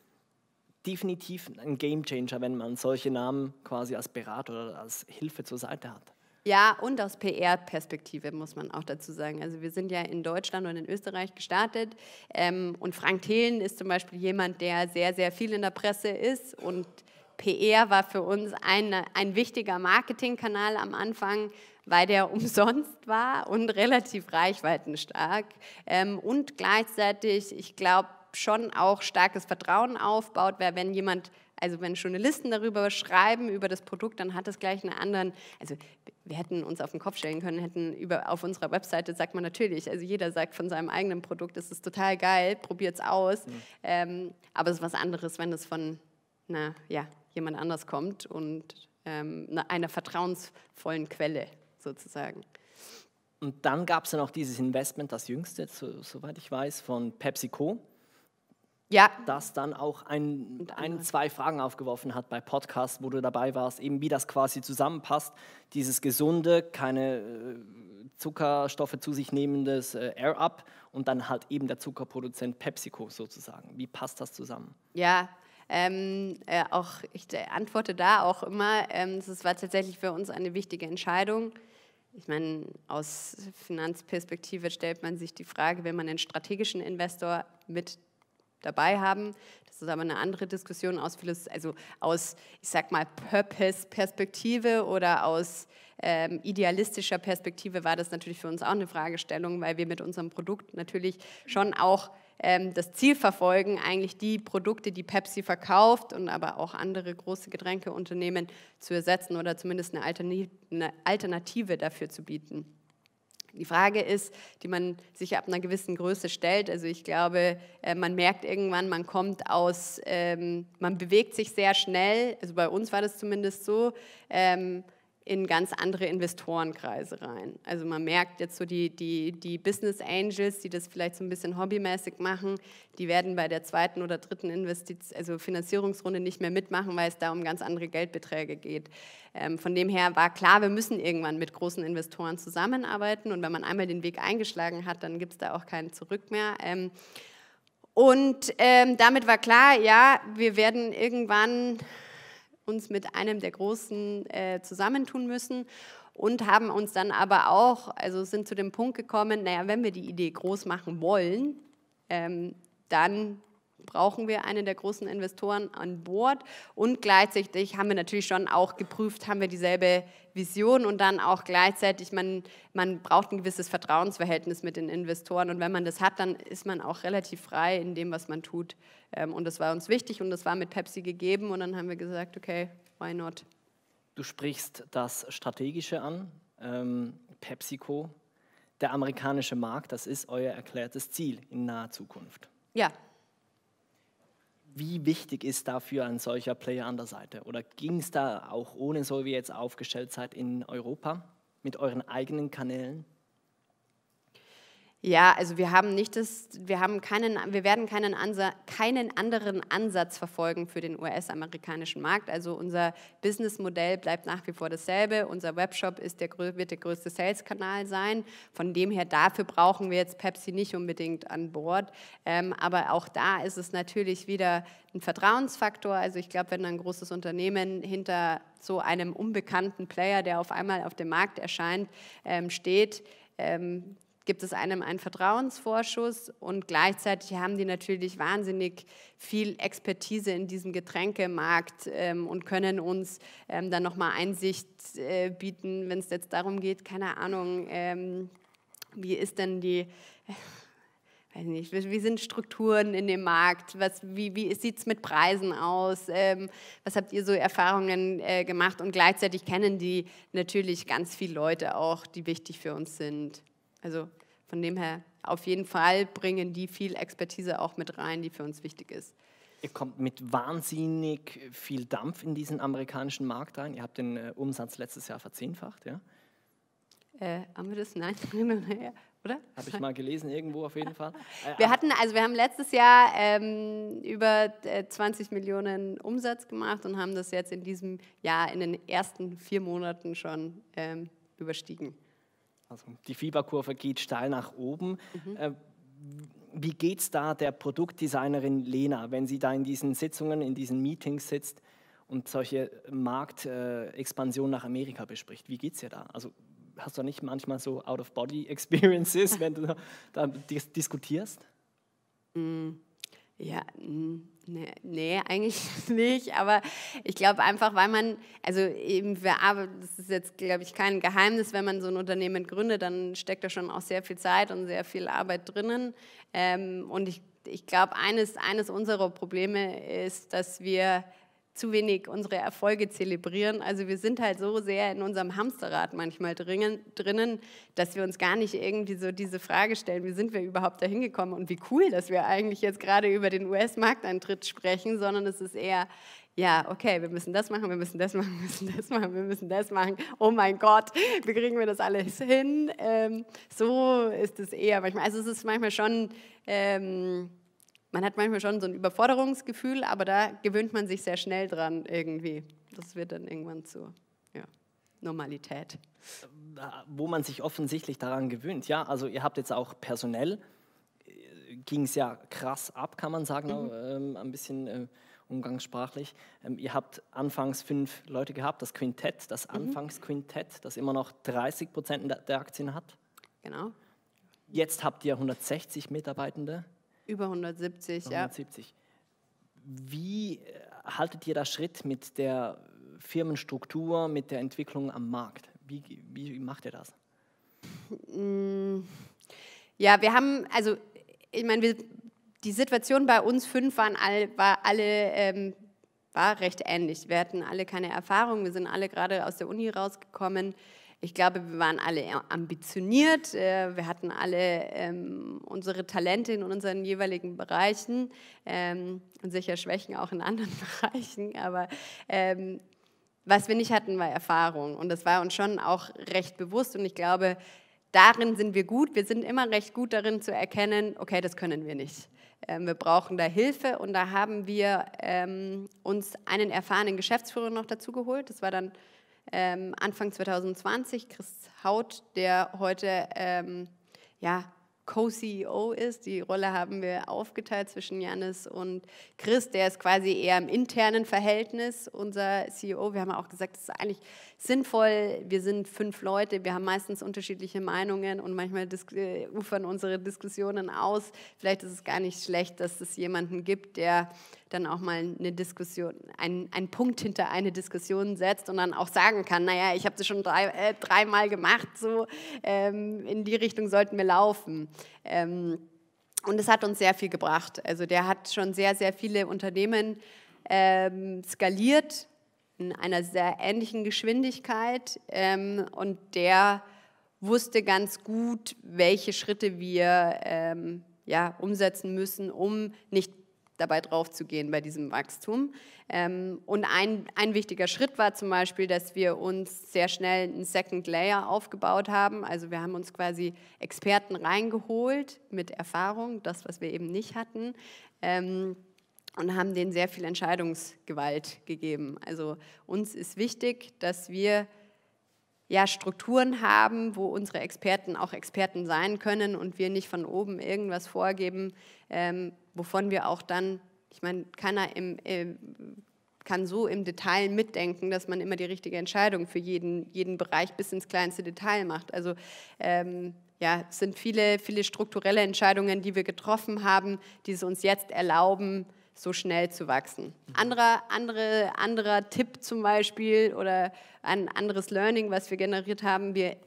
S1: definitiv ein Gamechanger, wenn man solche Namen quasi als Berater oder als Hilfe zur Seite hat.
S2: Ja, und aus PR-Perspektive muss man auch dazu sagen. Also wir sind ja in Deutschland und in Österreich gestartet ähm, und Frank Thelen ist zum Beispiel jemand, der sehr, sehr viel in der Presse ist und PR war für uns ein, ein wichtiger Marketingkanal am Anfang, weil der umsonst war und relativ reichweitenstark ähm, und gleichzeitig, ich glaube, schon auch starkes Vertrauen aufbaut, weil wenn jemand also wenn Journalisten darüber schreiben, über das Produkt, dann hat das gleich einen anderen, also wir hätten uns auf den Kopf stellen können, hätten über, auf unserer Webseite sagt man natürlich, also jeder sagt von seinem eigenen Produkt, es ist total geil, probiert es aus. Mhm. Ähm, aber es ist was anderes, wenn es von na, ja, jemand anders kommt und ähm, einer vertrauensvollen Quelle sozusagen.
S1: Und dann gab es ja noch dieses Investment, das jüngste, so, soweit ich weiß, von PepsiCo ja. das dann auch ein, ein, zwei Fragen aufgeworfen hat bei Podcasts, wo du dabei warst, eben wie das quasi zusammenpasst, dieses gesunde, keine äh, Zuckerstoffe zu sich nehmendes äh, Air Up und dann halt eben der Zuckerproduzent PepsiCo sozusagen. Wie passt das zusammen?
S2: Ja, ähm, äh, auch ich äh, antworte da auch immer, ähm, war tatsächlich für uns eine wichtige Entscheidung. Ich meine, aus Finanzperspektive stellt man sich die Frage, wenn man einen strategischen Investor mit dabei haben. Das ist aber eine andere Diskussion aus, also aus ich sag mal, Purpose-Perspektive oder aus ähm, idealistischer Perspektive war das natürlich für uns auch eine Fragestellung, weil wir mit unserem Produkt natürlich schon auch ähm, das Ziel verfolgen, eigentlich die Produkte, die Pepsi verkauft und aber auch andere große Getränkeunternehmen zu ersetzen oder zumindest eine Alternative dafür zu bieten. Die Frage ist, die man sich ab einer gewissen Größe stellt. Also ich glaube, äh, man merkt irgendwann, man kommt aus, ähm, man bewegt sich sehr schnell. Also bei uns war das zumindest so. Ähm, in ganz andere Investorenkreise rein. Also man merkt jetzt so die, die, die Business Angels, die das vielleicht so ein bisschen hobbymäßig machen, die werden bei der zweiten oder dritten Investiz also Finanzierungsrunde nicht mehr mitmachen, weil es da um ganz andere Geldbeträge geht. Ähm, von dem her war klar, wir müssen irgendwann mit großen Investoren zusammenarbeiten und wenn man einmal den Weg eingeschlagen hat, dann gibt es da auch keinen Zurück mehr. Ähm, und ähm, damit war klar, ja, wir werden irgendwann uns mit einem der Großen äh, zusammentun müssen und haben uns dann aber auch, also sind zu dem Punkt gekommen, naja, wenn wir die Idee groß machen wollen, ähm, dann brauchen wir einen der großen Investoren an Bord und gleichzeitig haben wir natürlich schon auch geprüft, haben wir dieselbe Vision und dann auch gleichzeitig, man, man braucht ein gewisses Vertrauensverhältnis mit den Investoren und wenn man das hat, dann ist man auch relativ frei in dem, was man tut ähm, und das war uns wichtig und das war mit Pepsi gegeben und dann haben wir gesagt, okay, why not? Du sprichst
S1: das Strategische an, ähm, PepsiCo, der amerikanische Markt, das ist euer erklärtes Ziel in naher Zukunft. Ja, wie wichtig ist dafür ein solcher Player an der Seite? Oder ging es da auch ohne so, wie ihr jetzt aufgestellt seid, in Europa mit euren eigenen Kanälen?
S2: Ja, also wir haben nicht das, wir haben keinen, wir werden keinen, Ansa keinen anderen Ansatz verfolgen für den US-amerikanischen Markt. Also unser Businessmodell bleibt nach wie vor dasselbe. Unser Webshop ist der, wird der größte Sales-Kanal sein. Von dem her, dafür brauchen wir jetzt Pepsi nicht unbedingt an Bord. Ähm, aber auch da ist es natürlich wieder ein Vertrauensfaktor. Also ich glaube, wenn ein großes Unternehmen hinter so einem unbekannten Player, der auf einmal auf dem Markt erscheint, ähm, steht, ähm, gibt es einem einen Vertrauensvorschuss und gleichzeitig haben die natürlich wahnsinnig viel Expertise in diesem Getränkemarkt ähm, und können uns ähm, dann nochmal Einsicht äh, bieten, wenn es jetzt darum geht, keine Ahnung, ähm, wie ist denn die... Äh, weiß nicht, wie sind Strukturen in dem Markt? Was, wie wie sieht es mit Preisen aus? Ähm, was habt ihr so Erfahrungen äh, gemacht? Und gleichzeitig kennen die natürlich ganz viele Leute auch, die wichtig für uns sind. Also von dem her, auf jeden Fall bringen die viel Expertise auch mit rein, die für uns wichtig ist. Ihr
S1: kommt mit wahnsinnig viel Dampf in diesen amerikanischen Markt rein. Ihr habt den äh, Umsatz letztes Jahr verzehnfacht, ja?
S2: Äh, haben wir das? Nein, oder?
S1: Habe ich mal gelesen irgendwo auf jeden Fall. wir hatten,
S2: also wir haben letztes Jahr ähm, über 20 äh, Millionen Umsatz gemacht und haben das jetzt in diesem Jahr in den ersten vier Monaten schon ähm, überstiegen.
S1: Also die Fieberkurve geht steil nach oben. Mhm. Äh, wie geht es da der Produktdesignerin Lena, wenn sie da in diesen Sitzungen, in diesen Meetings sitzt und solche Marktexpansion nach Amerika bespricht? Wie geht es ihr da? Also hast du nicht manchmal so Out-of-Body-Experiences, wenn du da, diskutierst? Mm. Ja, mm.
S2: Nee, nee, eigentlich nicht, aber ich glaube einfach, weil man, also eben, wir arbeiten, das ist jetzt, glaube ich, kein Geheimnis, wenn man so ein Unternehmen gründet, dann steckt da schon auch sehr viel Zeit und sehr viel Arbeit drinnen. Ähm, und ich, ich glaube, eines, eines unserer Probleme ist, dass wir zu wenig unsere Erfolge zelebrieren. Also wir sind halt so sehr in unserem Hamsterrad manchmal drinnen, dass wir uns gar nicht irgendwie so diese Frage stellen, wie sind wir überhaupt dahin gekommen und wie cool, dass wir eigentlich jetzt gerade über den US-Markteintritt sprechen, sondern es ist eher, ja, okay, wir müssen das machen, wir müssen das machen, wir müssen das machen, wir müssen das machen. Oh mein Gott, wie kriegen wir das alles hin? Ähm, so ist es eher manchmal. Also es ist manchmal schon... Ähm, man hat manchmal schon so ein Überforderungsgefühl, aber da gewöhnt man sich sehr schnell dran irgendwie. Das wird dann irgendwann zu ja, Normalität.
S1: Wo man sich offensichtlich daran gewöhnt, ja. Also ihr habt jetzt auch personell, äh, ging es ja krass ab, kann man sagen, mhm. ähm, ein bisschen äh, umgangssprachlich. Ähm, ihr habt anfangs fünf Leute gehabt, das Quintett, das mhm. Anfangsquintett, das immer noch 30 Prozent der Aktien hat. Genau. Jetzt habt ihr 160 Mitarbeitende.
S2: Über 170, 170.
S1: ja. Wie äh, haltet ihr da Schritt mit der Firmenstruktur, mit der Entwicklung am Markt? Wie, wie macht ihr das?
S2: Mm. Ja, wir haben, also ich meine, wir, die Situation bei uns fünf waren all, war alle ähm, war recht ähnlich. Wir hatten alle keine Erfahrung, wir sind alle gerade aus der Uni rausgekommen. Ich glaube, wir waren alle ambitioniert, äh, wir hatten alle ähm, unsere Talente in unseren jeweiligen Bereichen ähm, und sicher Schwächen auch in anderen Bereichen, aber ähm, was wir nicht hatten, war Erfahrung und das war uns schon auch recht bewusst und ich glaube, darin sind wir gut, wir sind immer recht gut darin zu erkennen, okay, das können wir nicht. Ähm, wir brauchen da Hilfe und da haben wir ähm, uns einen erfahrenen Geschäftsführer noch dazu geholt. Das war dann ähm, Anfang 2020 Chris Haut, der heute ähm, ja, Co-CEO ist. Die Rolle haben wir aufgeteilt zwischen Janis und Chris. Der ist quasi eher im internen Verhältnis unser CEO. Wir haben auch gesagt, es ist eigentlich sinnvoll. Wir sind fünf Leute, wir haben meistens unterschiedliche Meinungen und manchmal äh, ufern unsere Diskussionen aus. Vielleicht ist es gar nicht schlecht, dass es jemanden gibt, der dann auch mal eine Diskussion, einen, einen Punkt hinter eine Diskussion setzt und dann auch sagen kann, naja, ich habe das schon drei, äh, dreimal gemacht, so ähm, in die Richtung sollten wir laufen. Ähm, und es hat uns sehr viel gebracht. Also der hat schon sehr, sehr viele Unternehmen ähm, skaliert in einer sehr ähnlichen Geschwindigkeit ähm, und der wusste ganz gut, welche Schritte wir ähm, ja, umsetzen müssen, um nicht dabei drauf zu gehen bei diesem Wachstum. Ähm, und ein, ein wichtiger Schritt war zum Beispiel, dass wir uns sehr schnell einen Second Layer aufgebaut haben. Also wir haben uns quasi Experten reingeholt mit Erfahrung, das, was wir eben nicht hatten. Ähm, und haben denen sehr viel Entscheidungsgewalt gegeben. Also uns ist wichtig, dass wir ja, Strukturen haben, wo unsere Experten auch Experten sein können und wir nicht von oben irgendwas vorgeben, ähm, wovon wir auch dann, ich meine, keiner im, äh, kann so im Detail mitdenken, dass man immer die richtige Entscheidung für jeden, jeden Bereich bis ins kleinste Detail macht. Also ähm, ja, es sind viele, viele strukturelle Entscheidungen, die wir getroffen haben, die es uns jetzt erlauben, so schnell zu wachsen. Mhm. Anderer, andere, anderer Tipp zum Beispiel oder ein anderes Learning, was wir generiert haben, wir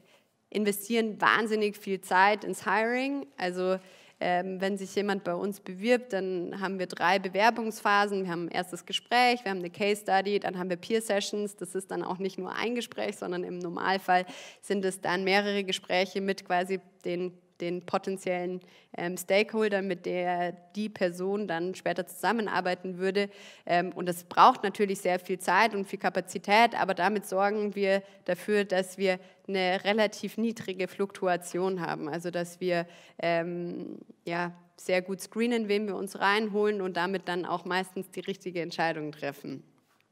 S2: investieren wahnsinnig viel Zeit ins Hiring. Also ähm, wenn sich jemand bei uns bewirbt, dann haben wir drei Bewerbungsphasen. Wir haben ein erstes Gespräch, wir haben eine Case Study, dann haben wir Peer Sessions. Das ist dann auch nicht nur ein Gespräch, sondern im Normalfall sind es dann mehrere Gespräche mit quasi den den potenziellen ähm, Stakeholdern, mit der die Person dann später zusammenarbeiten würde. Ähm, und das braucht natürlich sehr viel Zeit und viel Kapazität, aber damit sorgen wir dafür, dass wir eine relativ niedrige Fluktuation haben. Also dass wir ähm, ja, sehr gut screenen, wen wir uns reinholen und damit dann auch meistens die richtige Entscheidung treffen.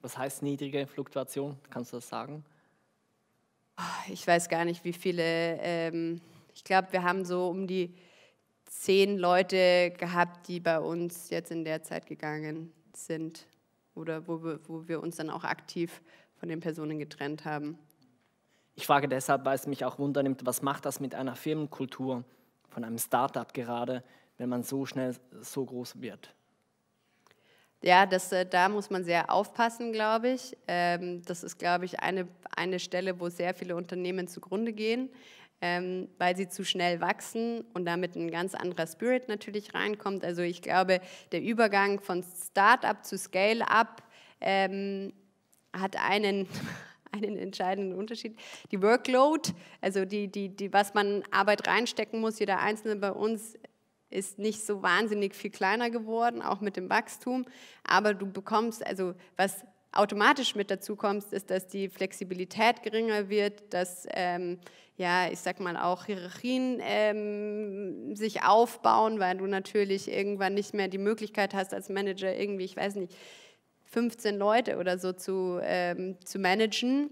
S1: Was heißt niedrige Fluktuation? Kannst du das sagen?
S2: Ich weiß gar nicht, wie viele ähm, ich glaube, wir haben so um die zehn Leute gehabt, die bei uns jetzt in der Zeit gegangen sind oder wo wir, wo wir uns dann auch aktiv von den Personen getrennt haben.
S1: Ich frage deshalb, weil es mich auch wundernimmt, was macht das mit einer Firmenkultur von einem Startup gerade, wenn man so schnell so groß wird?
S2: Ja, das, äh, da muss man sehr aufpassen, glaube ich. Ähm, das ist, glaube ich, eine, eine Stelle, wo sehr viele Unternehmen zugrunde gehen, ähm, weil sie zu schnell wachsen und damit ein ganz anderer Spirit natürlich reinkommt. Also ich glaube, der Übergang von Start-up zu Scale-up ähm, hat einen, einen entscheidenden Unterschied. Die Workload, also die, die, die, was man Arbeit reinstecken muss, jeder Einzelne bei uns ist nicht so wahnsinnig viel kleiner geworden, auch mit dem Wachstum. Aber du bekommst, also was automatisch mit dazu kommst, ist, dass die Flexibilität geringer wird, dass, ähm, ja, ich sag mal, auch Hierarchien ähm, sich aufbauen, weil du natürlich irgendwann nicht mehr die Möglichkeit hast, als Manager irgendwie, ich weiß nicht, 15 Leute oder so zu, ähm, zu managen.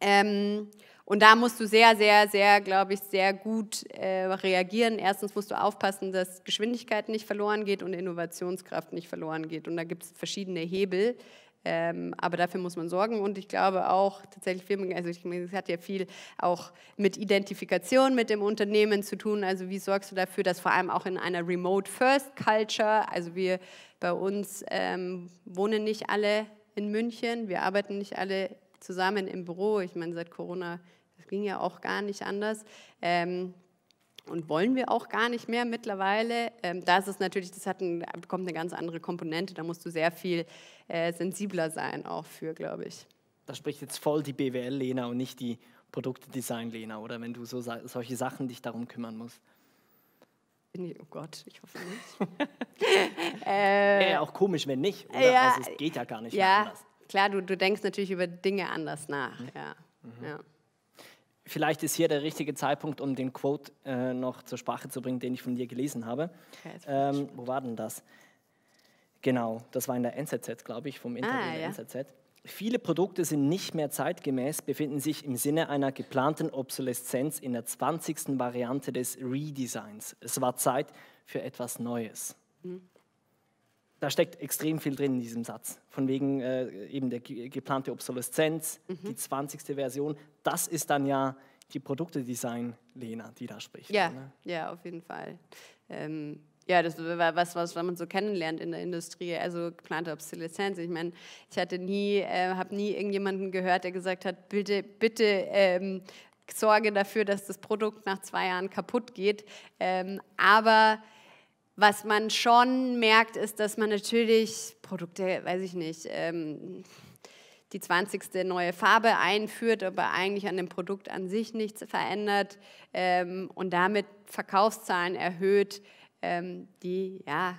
S2: Ähm, und da musst du sehr, sehr, sehr, glaube ich, sehr gut äh, reagieren. Erstens musst du aufpassen, dass Geschwindigkeit nicht verloren geht und Innovationskraft nicht verloren geht. Und da gibt es verschiedene Hebel, ähm, aber dafür muss man sorgen und ich glaube auch tatsächlich also ich, es hat ja viel auch mit Identifikation mit dem Unternehmen zu tun. Also wie sorgst du dafür, dass vor allem auch in einer Remote First Culture, also wir bei uns ähm, wohnen nicht alle in München, wir arbeiten nicht alle zusammen im Büro. Ich meine, seit Corona, das ging ja auch gar nicht anders. Ähm, und wollen wir auch gar nicht mehr mittlerweile. Ähm, da ist es natürlich, das hat ein, kommt eine ganz andere Komponente, da musst du sehr viel äh, sensibler sein auch für, glaube ich.
S1: Da spricht jetzt voll die BWL-Lena und nicht die Produktdesign-Lena, oder wenn du so solche Sachen dich darum kümmern musst.
S2: oh Gott, ich hoffe nicht. äh, ja auch komisch, wenn nicht, oder? Ja, also es geht ja gar nicht ja, anders. Klar, du, du denkst natürlich über Dinge anders nach, mhm. ja. Mhm.
S1: ja vielleicht ist hier der richtige Zeitpunkt, um den Quote äh, noch zur Sprache zu bringen, den ich von dir gelesen habe. ähm, wo war denn das? Genau, das war in der NZZ, glaube ich, vom Interview ah, der ja. NZZ. Viele Produkte sind nicht mehr zeitgemäß, befinden sich im Sinne einer geplanten Obsoleszenz in der 20. Variante des Redesigns. Es war Zeit für etwas Neues. Mhm da steckt extrem viel drin in diesem Satz. Von wegen äh, eben der ge geplante Obsoleszenz, mhm. die 20. Version. Das ist dann ja die Produktedesign-Lena, die da spricht. Ja, ne?
S2: ja auf jeden Fall. Ähm, ja, das war was, was man so kennenlernt in der Industrie, also geplante Obsoleszenz. Ich meine, ich hatte nie, äh, habe nie irgendjemanden gehört, der gesagt hat, bitte, bitte ähm, sorge dafür, dass das Produkt nach zwei Jahren kaputt geht. Ähm, aber was man schon merkt, ist, dass man natürlich Produkte, weiß ich nicht, ähm, die 20. neue Farbe einführt, aber eigentlich an dem Produkt an sich nichts verändert ähm, und damit Verkaufszahlen erhöht, ähm, die ja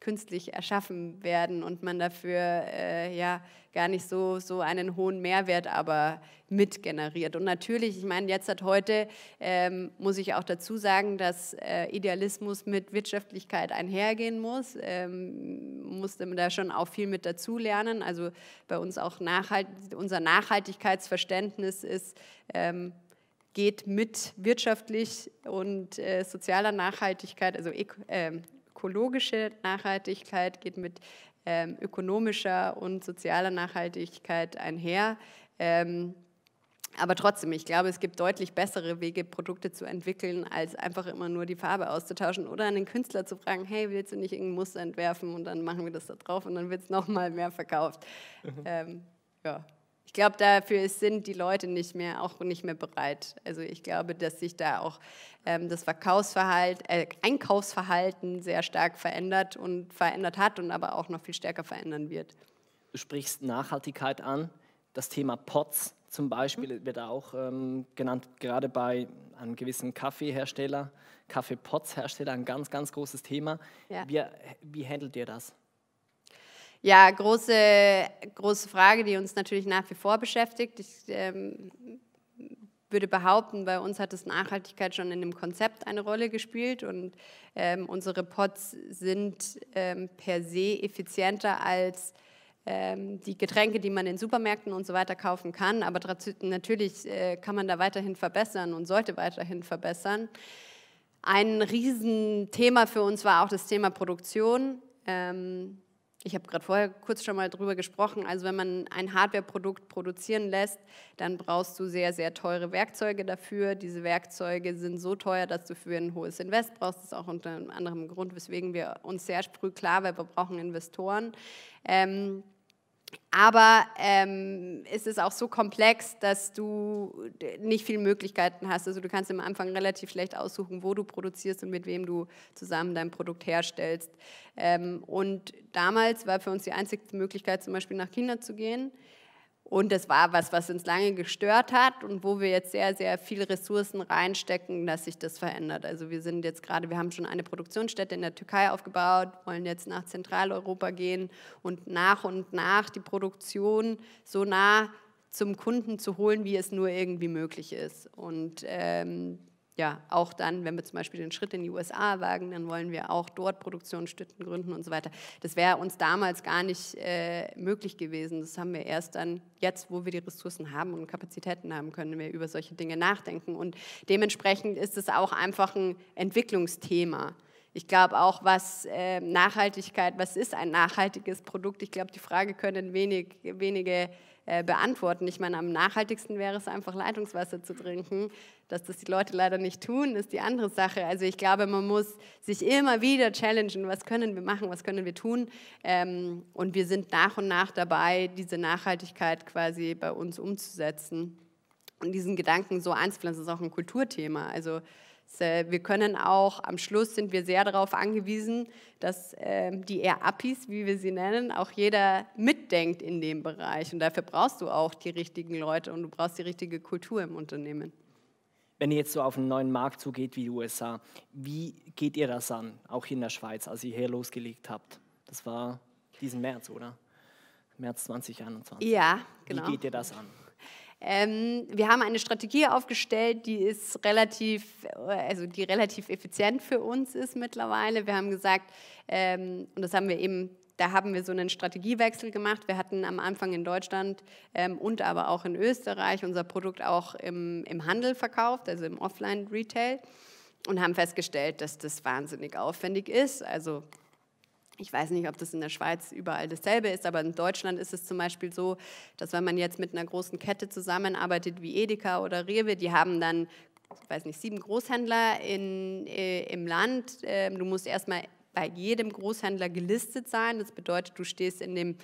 S2: künstlich erschaffen werden und man dafür äh, ja gar nicht so, so einen hohen Mehrwert aber mit generiert. Und natürlich, ich meine, jetzt hat heute, ähm, muss ich auch dazu sagen, dass äh, Idealismus mit Wirtschaftlichkeit einhergehen muss. Ähm, musste man da schon auch viel mit dazu lernen. Also bei uns auch nachhalt, unser Nachhaltigkeitsverständnis ist, ähm, geht mit wirtschaftlich und äh, sozialer Nachhaltigkeit, also ähm, ökologische Nachhaltigkeit geht mit ähm, ökonomischer und sozialer Nachhaltigkeit einher. Ähm, aber trotzdem, ich glaube, es gibt deutlich bessere Wege, Produkte zu entwickeln, als einfach immer nur die Farbe auszutauschen oder an den Künstler zu fragen, hey, willst du nicht irgendein Muster entwerfen und dann machen wir das da drauf und dann wird es nochmal mehr verkauft. Mhm. Ähm, ja ich glaube, dafür sind die Leute nicht mehr, auch nicht mehr bereit. Also ich glaube, dass sich da auch ähm, das Verkaufsverhalten, äh, Einkaufsverhalten sehr stark verändert und verändert hat und aber auch noch viel stärker verändern wird.
S1: Du sprichst Nachhaltigkeit an. Das Thema Pots zum Beispiel mhm. wird auch ähm, genannt, gerade bei einem gewissen Kaffeehersteller, Kaffeepots-Hersteller, ein ganz, ganz großes Thema. Ja. Wie, wie handelt ihr das?
S2: Ja, große, große Frage, die uns natürlich nach wie vor beschäftigt. Ich ähm, würde behaupten, bei uns hat es Nachhaltigkeit schon in dem Konzept eine Rolle gespielt und ähm, unsere Pots sind ähm, per se effizienter als ähm, die Getränke, die man in Supermärkten und so weiter kaufen kann. Aber natürlich äh, kann man da weiterhin verbessern und sollte weiterhin verbessern. Ein Riesenthema für uns war auch das Thema Produktion. Ähm, ich habe gerade vorher kurz schon mal drüber gesprochen. Also wenn man ein Hardware-Produkt produzieren lässt, dann brauchst du sehr, sehr teure Werkzeuge dafür. Diese Werkzeuge sind so teuer, dass du für ein hohes Invest brauchst. Das ist auch unter anderem Grund, weswegen wir uns sehr früh klar, weil wir brauchen Investoren. Ähm, aber ähm, es ist auch so komplex, dass du nicht viele Möglichkeiten hast. Also du kannst am Anfang relativ schlecht aussuchen, wo du produzierst und mit wem du zusammen dein Produkt herstellst. Ähm, und damals war für uns die einzige Möglichkeit, zum Beispiel nach China zu gehen. Und das war was, was uns lange gestört hat und wo wir jetzt sehr, sehr viele Ressourcen reinstecken, dass sich das verändert. Also wir sind jetzt gerade, wir haben schon eine Produktionsstätte in der Türkei aufgebaut, wollen jetzt nach Zentraleuropa gehen und nach und nach die Produktion so nah zum Kunden zu holen, wie es nur irgendwie möglich ist. Und ähm, ja, auch dann, wenn wir zum Beispiel den Schritt in die USA wagen, dann wollen wir auch dort Produktionsstätten gründen und so weiter. Das wäre uns damals gar nicht äh, möglich gewesen. Das haben wir erst dann jetzt, wo wir die Ressourcen haben und Kapazitäten haben, können wir über solche Dinge nachdenken. Und dementsprechend ist es auch einfach ein Entwicklungsthema. Ich glaube auch, was äh, Nachhaltigkeit, was ist ein nachhaltiges Produkt? Ich glaube, die Frage können wenig, wenige äh, beantworten. Ich meine, am nachhaltigsten wäre es einfach, Leitungswasser zu trinken. Dass das die Leute leider nicht tun, ist die andere Sache. Also ich glaube, man muss sich immer wieder challengen, was können wir machen, was können wir tun. Ähm, und wir sind nach und nach dabei, diese Nachhaltigkeit quasi bei uns umzusetzen. Und diesen Gedanken so Das ist auch ein Kulturthema. Also äh, wir können auch, am Schluss sind wir sehr darauf angewiesen, dass äh, die ER-Appis, wie wir sie nennen, auch jeder mitdenkt in dem Bereich. Und dafür brauchst du auch die richtigen Leute und du brauchst die richtige Kultur im Unternehmen
S1: wenn ihr jetzt so auf einen neuen Markt zugeht wie die USA, wie geht ihr das an, auch hier in der Schweiz, als ihr hier losgelegt habt? Das war diesen März, oder? März 2021. Ja, genau. Wie geht ihr das an?
S2: Ähm, wir haben eine Strategie aufgestellt, die ist relativ, also die relativ effizient für uns ist mittlerweile. Wir haben gesagt, ähm, und das haben wir eben da haben wir so einen Strategiewechsel gemacht. Wir hatten am Anfang in Deutschland ähm, und aber auch in Österreich unser Produkt auch im, im Handel verkauft, also im Offline-Retail, und haben festgestellt, dass das wahnsinnig aufwendig ist. Also ich weiß nicht, ob das in der Schweiz überall dasselbe ist, aber in Deutschland ist es zum Beispiel so, dass wenn man jetzt mit einer großen Kette zusammenarbeitet wie Edeka oder Rewe, die haben dann ich weiß nicht, sieben Großhändler in, äh, im Land. Äh, du musst erstmal bei jedem Großhändler gelistet sein. Das bedeutet, du stehst in dem,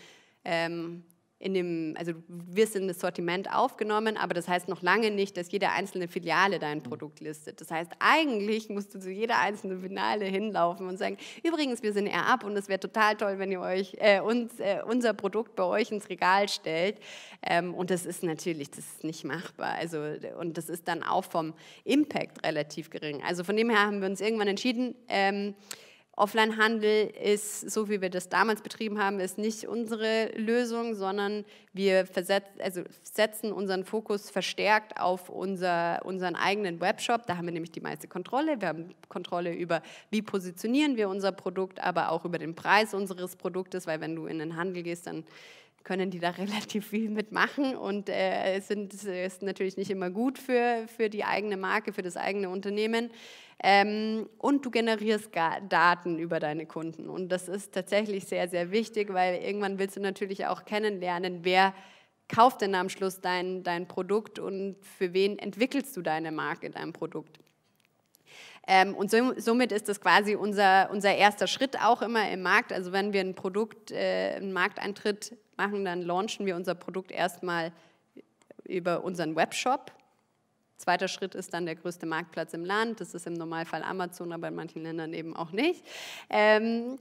S2: ähm, in dem, also du wirst in das Sortiment aufgenommen, aber das heißt noch lange nicht, dass jede einzelne Filiale dein mhm. Produkt listet. Das heißt, eigentlich musst du zu jeder einzelnen Filiale hinlaufen und sagen, übrigens, wir sind eher ab und es wäre total toll, wenn ihr euch äh, uns, äh, unser Produkt bei euch ins Regal stellt. Ähm, und das ist natürlich, das ist nicht machbar. Also, und das ist dann auch vom Impact relativ gering. Also von dem her haben wir uns irgendwann entschieden, ähm, Offline-Handel ist, so wie wir das damals betrieben haben, ist nicht unsere Lösung, sondern wir also setzen unseren Fokus verstärkt auf unser, unseren eigenen Webshop. Da haben wir nämlich die meiste Kontrolle. Wir haben Kontrolle über, wie positionieren wir unser Produkt, aber auch über den Preis unseres Produktes, weil wenn du in den Handel gehst, dann können die da relativ viel mitmachen und äh, es äh, sind, ist natürlich nicht immer gut für, für die eigene Marke, für das eigene Unternehmen. Ähm, und du generierst Daten über deine Kunden. Und das ist tatsächlich sehr, sehr wichtig, weil irgendwann willst du natürlich auch kennenlernen, wer kauft denn am Schluss dein, dein Produkt und für wen entwickelst du deine Marke, dein Produkt. Ähm, und so, somit ist das quasi unser, unser erster Schritt auch immer im Markt. Also wenn wir ein Produkt, äh, einen Markteintritt machen, dann launchen wir unser Produkt erstmal über unseren Webshop Zweiter Schritt ist dann der größte Marktplatz im Land. Das ist im Normalfall Amazon, aber in manchen Ländern eben auch nicht. Ähm,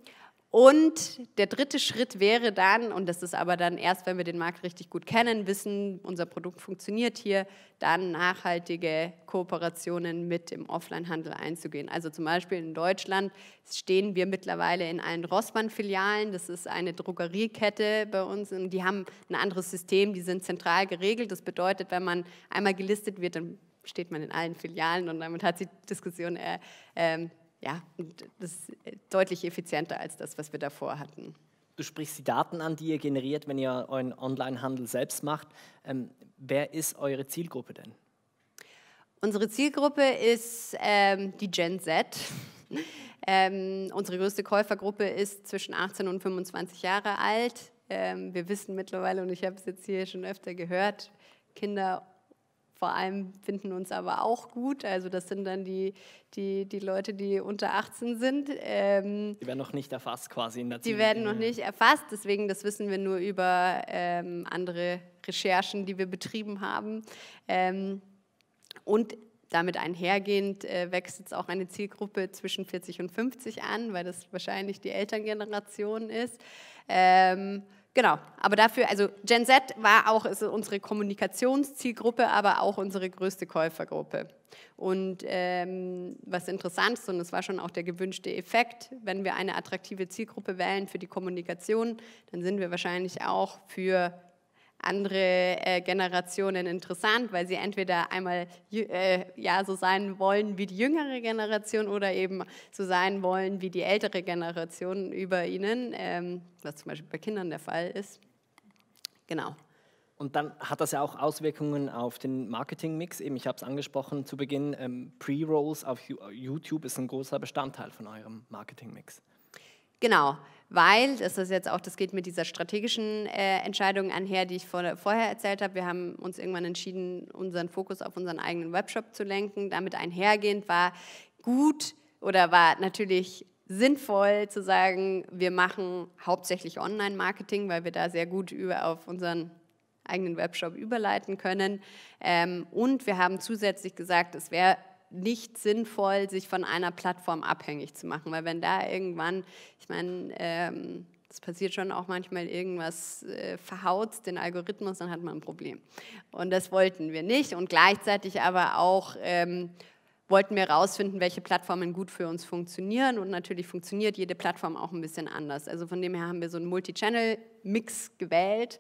S2: und der dritte Schritt wäre dann, und das ist aber dann erst, wenn wir den Markt richtig gut kennen, wissen, unser Produkt funktioniert hier, dann nachhaltige Kooperationen mit dem Offline-Handel einzugehen. Also zum Beispiel in Deutschland stehen wir mittlerweile in allen Rossmann-Filialen. Das ist eine Drogeriekette bei uns und die haben ein anderes System, die sind zentral geregelt. Das bedeutet, wenn man einmal gelistet wird, dann steht man in allen Filialen und damit hat sich die Diskussion äh, äh, ja, das ist äh, deutlich effizienter als das, was wir davor hatten. Du sprichst die
S1: Daten an, die ihr generiert, wenn ihr euren Online-Handel selbst macht. Ähm, wer ist eure Zielgruppe denn?
S2: Unsere Zielgruppe ist ähm, die Gen Z. ähm, unsere größte Käufergruppe ist zwischen 18 und 25 Jahre alt. Ähm, wir wissen mittlerweile, und ich habe es jetzt hier schon öfter gehört, Kinder vor allem finden uns aber auch gut. Also das sind dann die, die, die Leute, die unter 18 sind. Ähm,
S1: die werden noch nicht erfasst quasi in der Die werden noch nicht
S2: erfasst, deswegen das wissen wir nur über ähm, andere Recherchen, die wir betrieben haben. Ähm, und damit einhergehend äh, wächst jetzt auch eine Zielgruppe zwischen 40 und 50 an, weil das wahrscheinlich die Elterngeneration ist. Ähm, Genau, aber dafür, also Gen Z war auch ist unsere Kommunikationszielgruppe, aber auch unsere größte Käufergruppe. Und ähm, was interessant ist, und das war schon auch der gewünschte Effekt, wenn wir eine attraktive Zielgruppe wählen für die Kommunikation, dann sind wir wahrscheinlich auch für andere äh, Generationen interessant, weil sie entweder einmal äh, ja, so sein wollen wie die jüngere Generation oder eben so sein wollen wie die ältere Generation über ihnen, ähm, was zum Beispiel bei Kindern der Fall ist. Genau.
S1: Und dann hat das ja auch Auswirkungen auf den Marketingmix. Eben, ich habe es angesprochen zu Beginn, ähm, Pre-Rolls auf äh, YouTube ist ein großer Bestandteil von eurem Marketingmix.
S2: Genau weil, das ist jetzt auch, das geht mit dieser strategischen äh, Entscheidung einher, die ich vor, vorher erzählt habe. Wir haben uns irgendwann entschieden, unseren Fokus auf unseren eigenen Webshop zu lenken. Damit einhergehend war gut oder war natürlich sinnvoll zu sagen, wir machen hauptsächlich Online-Marketing, weil wir da sehr gut über auf unseren eigenen Webshop überleiten können. Ähm, und wir haben zusätzlich gesagt, es wäre nicht sinnvoll, sich von einer Plattform abhängig zu machen, weil wenn da irgendwann, ich meine, ähm, es passiert schon auch manchmal irgendwas äh, verhaut den Algorithmus, dann hat man ein Problem. Und das wollten wir nicht und gleichzeitig aber auch ähm, wollten wir herausfinden, welche Plattformen gut für uns funktionieren. Und natürlich funktioniert jede Plattform auch ein bisschen anders. Also von dem her haben wir so einen Multi-Channel-Mix gewählt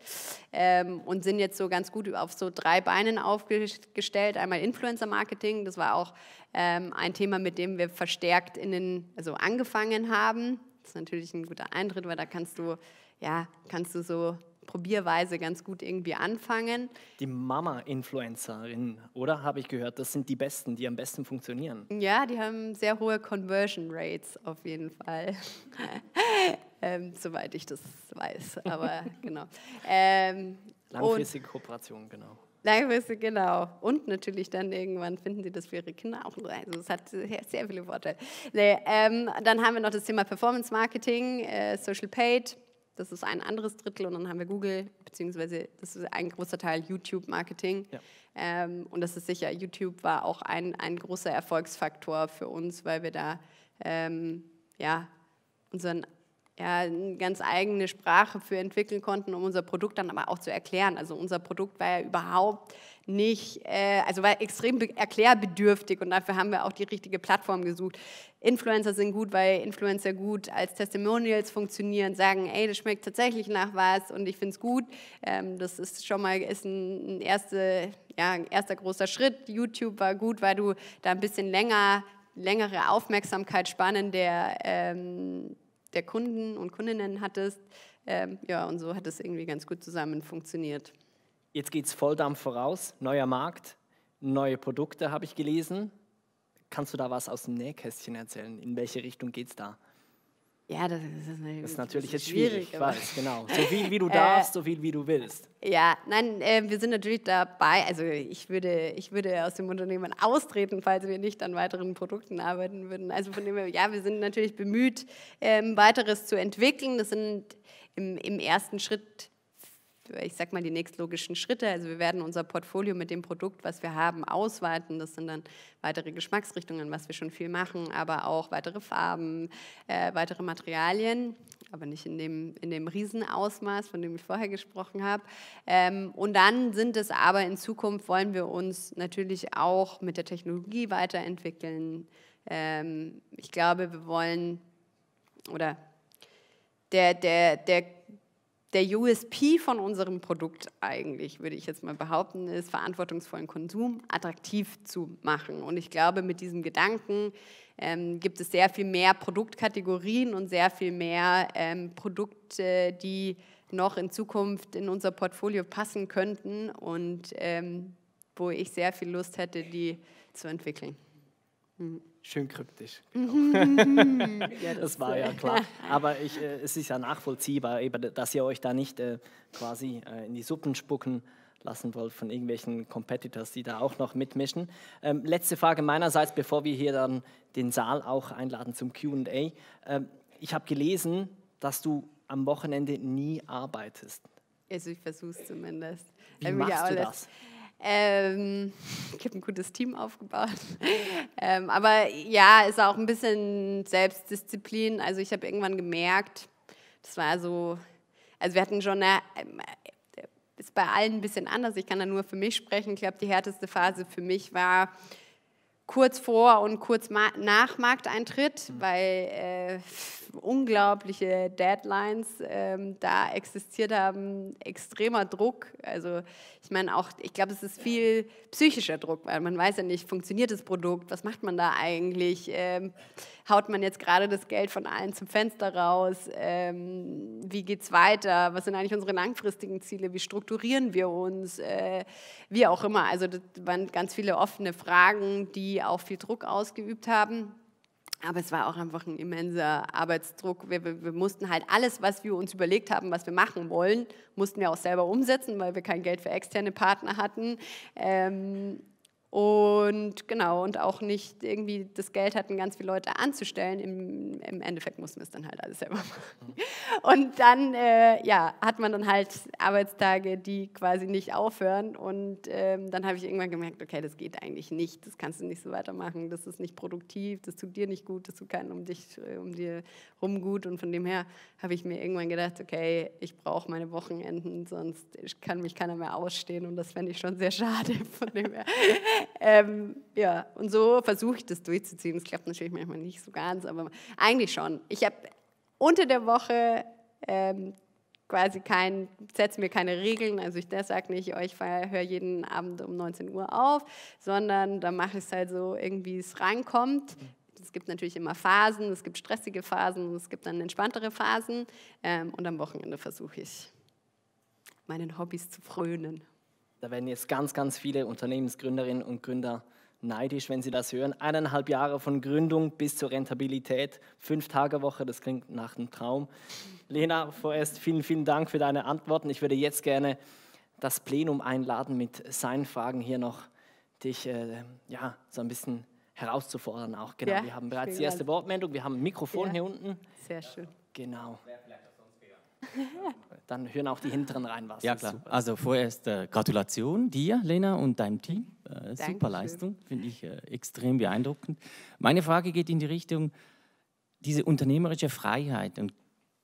S2: ähm, und sind jetzt so ganz gut auf so drei Beinen aufgestellt. Einmal Influencer-Marketing, das war auch ähm, ein Thema, mit dem wir verstärkt in den, also angefangen haben. Das ist natürlich ein guter Eintritt, weil da kannst du, ja, kannst du so probierweise ganz gut irgendwie anfangen.
S1: Die mama influencerinnen oder? Habe ich gehört, das sind die Besten, die am besten funktionieren.
S2: Ja, die haben sehr hohe Conversion Rates auf jeden Fall. ähm, soweit ich das weiß, aber genau. Ähm, Langfristige
S1: Kooperation, genau.
S2: Langfristig, genau. Und natürlich dann irgendwann finden sie das für ihre Kinder auch. Also es hat sehr viele Vorteile. Nee, ähm, dann haben wir noch das Thema Performance Marketing, äh, Social Paid. Das ist ein anderes Drittel und dann haben wir Google, beziehungsweise das ist ein großer Teil YouTube-Marketing. Ja. Ähm, und das ist sicher, YouTube war auch ein, ein großer Erfolgsfaktor für uns, weil wir da ähm, ja, unseren ja, eine ganz eigene Sprache für entwickeln konnten, um unser Produkt dann aber auch zu erklären. Also unser Produkt war ja überhaupt nicht, äh, also war extrem erklärbedürftig und dafür haben wir auch die richtige Plattform gesucht. Influencer sind gut, weil Influencer gut als Testimonials funktionieren, sagen, ey, das schmeckt tatsächlich nach was und ich finde es gut. Ähm, das ist schon mal ist ein, ein, erste, ja, ein erster großer Schritt. YouTube war gut, weil du da ein bisschen länger längere Aufmerksamkeitsspannen der ähm, der Kunden und Kundinnen hattest. Ähm, ja, und so hat es irgendwie ganz gut zusammen funktioniert. Jetzt geht es Volldampf voraus, neuer
S1: Markt, neue Produkte habe ich gelesen. Kannst du da was aus dem Nähkästchen erzählen? In welche Richtung geht es da? Ja, das ist, das ist, das ist natürlich jetzt schwierig, schwierig weiß, genau. So viel wie du äh, darfst, so viel wie du willst.
S2: Ja, nein, äh, wir sind natürlich dabei. Also ich würde, ich würde aus dem Unternehmen austreten, falls wir nicht an weiteren Produkten arbeiten würden. Also von dem her, ja, wir sind natürlich bemüht, ähm, weiteres zu entwickeln. Das sind im, im ersten Schritt ich sag mal, die nächstlogischen Schritte. Also wir werden unser Portfolio mit dem Produkt, was wir haben, ausweiten. Das sind dann weitere Geschmacksrichtungen, was wir schon viel machen, aber auch weitere Farben, äh, weitere Materialien, aber nicht in dem, in dem Riesenausmaß, von dem ich vorher gesprochen habe. Ähm, und dann sind es aber in Zukunft, wollen wir uns natürlich auch mit der Technologie weiterentwickeln. Ähm, ich glaube, wir wollen oder der, der, der der USP von unserem Produkt eigentlich, würde ich jetzt mal behaupten, ist, verantwortungsvollen Konsum attraktiv zu machen. Und ich glaube, mit diesem Gedanken ähm, gibt es sehr viel mehr Produktkategorien und sehr viel mehr ähm, Produkte, die noch in Zukunft in unser Portfolio passen könnten und ähm, wo ich sehr viel Lust hätte, die zu entwickeln. Mhm
S1: schön kryptisch.
S2: Genau. das, war ja äh, klar.
S1: Aber ich, äh, es ist ja nachvollziehbar, eben, dass ihr euch da nicht äh, quasi äh, in die Suppen spucken lassen wollt von irgendwelchen Competitors, die da auch noch mitmischen. Ähm, letzte Frage meinerseits, bevor wir hier dann den Saal auch einladen zum QA. Ähm, ich habe gelesen, dass du am Wochenende nie
S2: arbeitest. Also ich versuche es zumindest. Wie ähm, machst ja, du das? Ähm, ich habe ein gutes Team aufgebaut. ähm, aber ja, ist auch ein bisschen Selbstdisziplin. Also ich habe irgendwann gemerkt, das war so, also wir hatten schon eine, äh, äh, ist bei allen ein bisschen anders. Ich kann da nur für mich sprechen. Ich glaube, die härteste Phase für mich war, kurz vor und kurz nach Markteintritt, mhm. weil äh, unglaubliche Deadlines ähm, da existiert haben, extremer Druck. Also ich meine auch, ich glaube, es ist viel psychischer Druck, weil man weiß ja nicht, funktioniert das Produkt, was macht man da eigentlich, ähm, haut man jetzt gerade das Geld von allen zum Fenster raus, ähm, wie es weiter, was sind eigentlich unsere langfristigen Ziele, wie strukturieren wir uns, äh, wie auch immer. Also das waren ganz viele offene Fragen, die die auch viel Druck ausgeübt haben. Aber es war auch einfach ein immenser Arbeitsdruck. Wir, wir, wir, mussten halt alles, was wir uns überlegt haben, was wir machen wollen, mussten wir auch selber umsetzen, weil wir kein Geld für externe Partner hatten. Ähm, und genau, und auch nicht irgendwie das Geld hatten, ganz viele Leute anzustellen. Im, im Endeffekt mussten wir es dann halt alles selber machen. Mhm. Und dann äh, ja, hat man dann halt Arbeitstage, die quasi nicht aufhören. Und ähm, dann habe ich irgendwann gemerkt, okay, das geht eigentlich nicht. Das kannst du nicht so weitermachen. Das ist nicht produktiv. Das tut dir nicht gut. Das tut keinen um dich, äh, um dir rum gut. Und von dem her habe ich mir irgendwann gedacht, okay, ich brauche meine Wochenenden, sonst kann mich keiner mehr ausstehen. Und das fände ich schon sehr schade. Von dem her ähm, ja, und so versuche ich das durchzuziehen. Das klappt natürlich manchmal nicht so ganz, aber eigentlich schon. Ich habe unter der Woche ähm, quasi kein, setze mir keine Regeln. Also ich sage nicht, oh, ich höre jeden Abend um 19 Uhr auf, sondern da mache ich es halt so irgendwie, es reinkommt. Es gibt natürlich immer Phasen, es gibt stressige Phasen, es gibt dann entspanntere Phasen. Ähm, und am Wochenende versuche ich, meinen Hobbys zu frönen.
S1: Da werden jetzt ganz, ganz viele Unternehmensgründerinnen und Gründer neidisch, wenn sie das hören. Eineinhalb Jahre von Gründung bis zur Rentabilität, fünf Tage Woche, das klingt nach einem Traum. Lena, vorerst vielen, vielen Dank für deine Antworten. Ich würde jetzt gerne das Plenum einladen, mit seinen Fragen hier noch dich äh, ja, so ein bisschen herauszufordern. Auch genau, ja, wir haben bereits die erste Wortmeldung, wir haben ein Mikrofon ja, hier unten. Sehr schön. Genau. Dann hören auch die Hinteren rein was. Ja, klar. Super. Also vorerst äh, Gratulation dir, Lena, und deinem Team. Äh, super Leistung, finde ich äh, extrem beeindruckend. Meine Frage geht in die Richtung, diese unternehmerische Freiheit und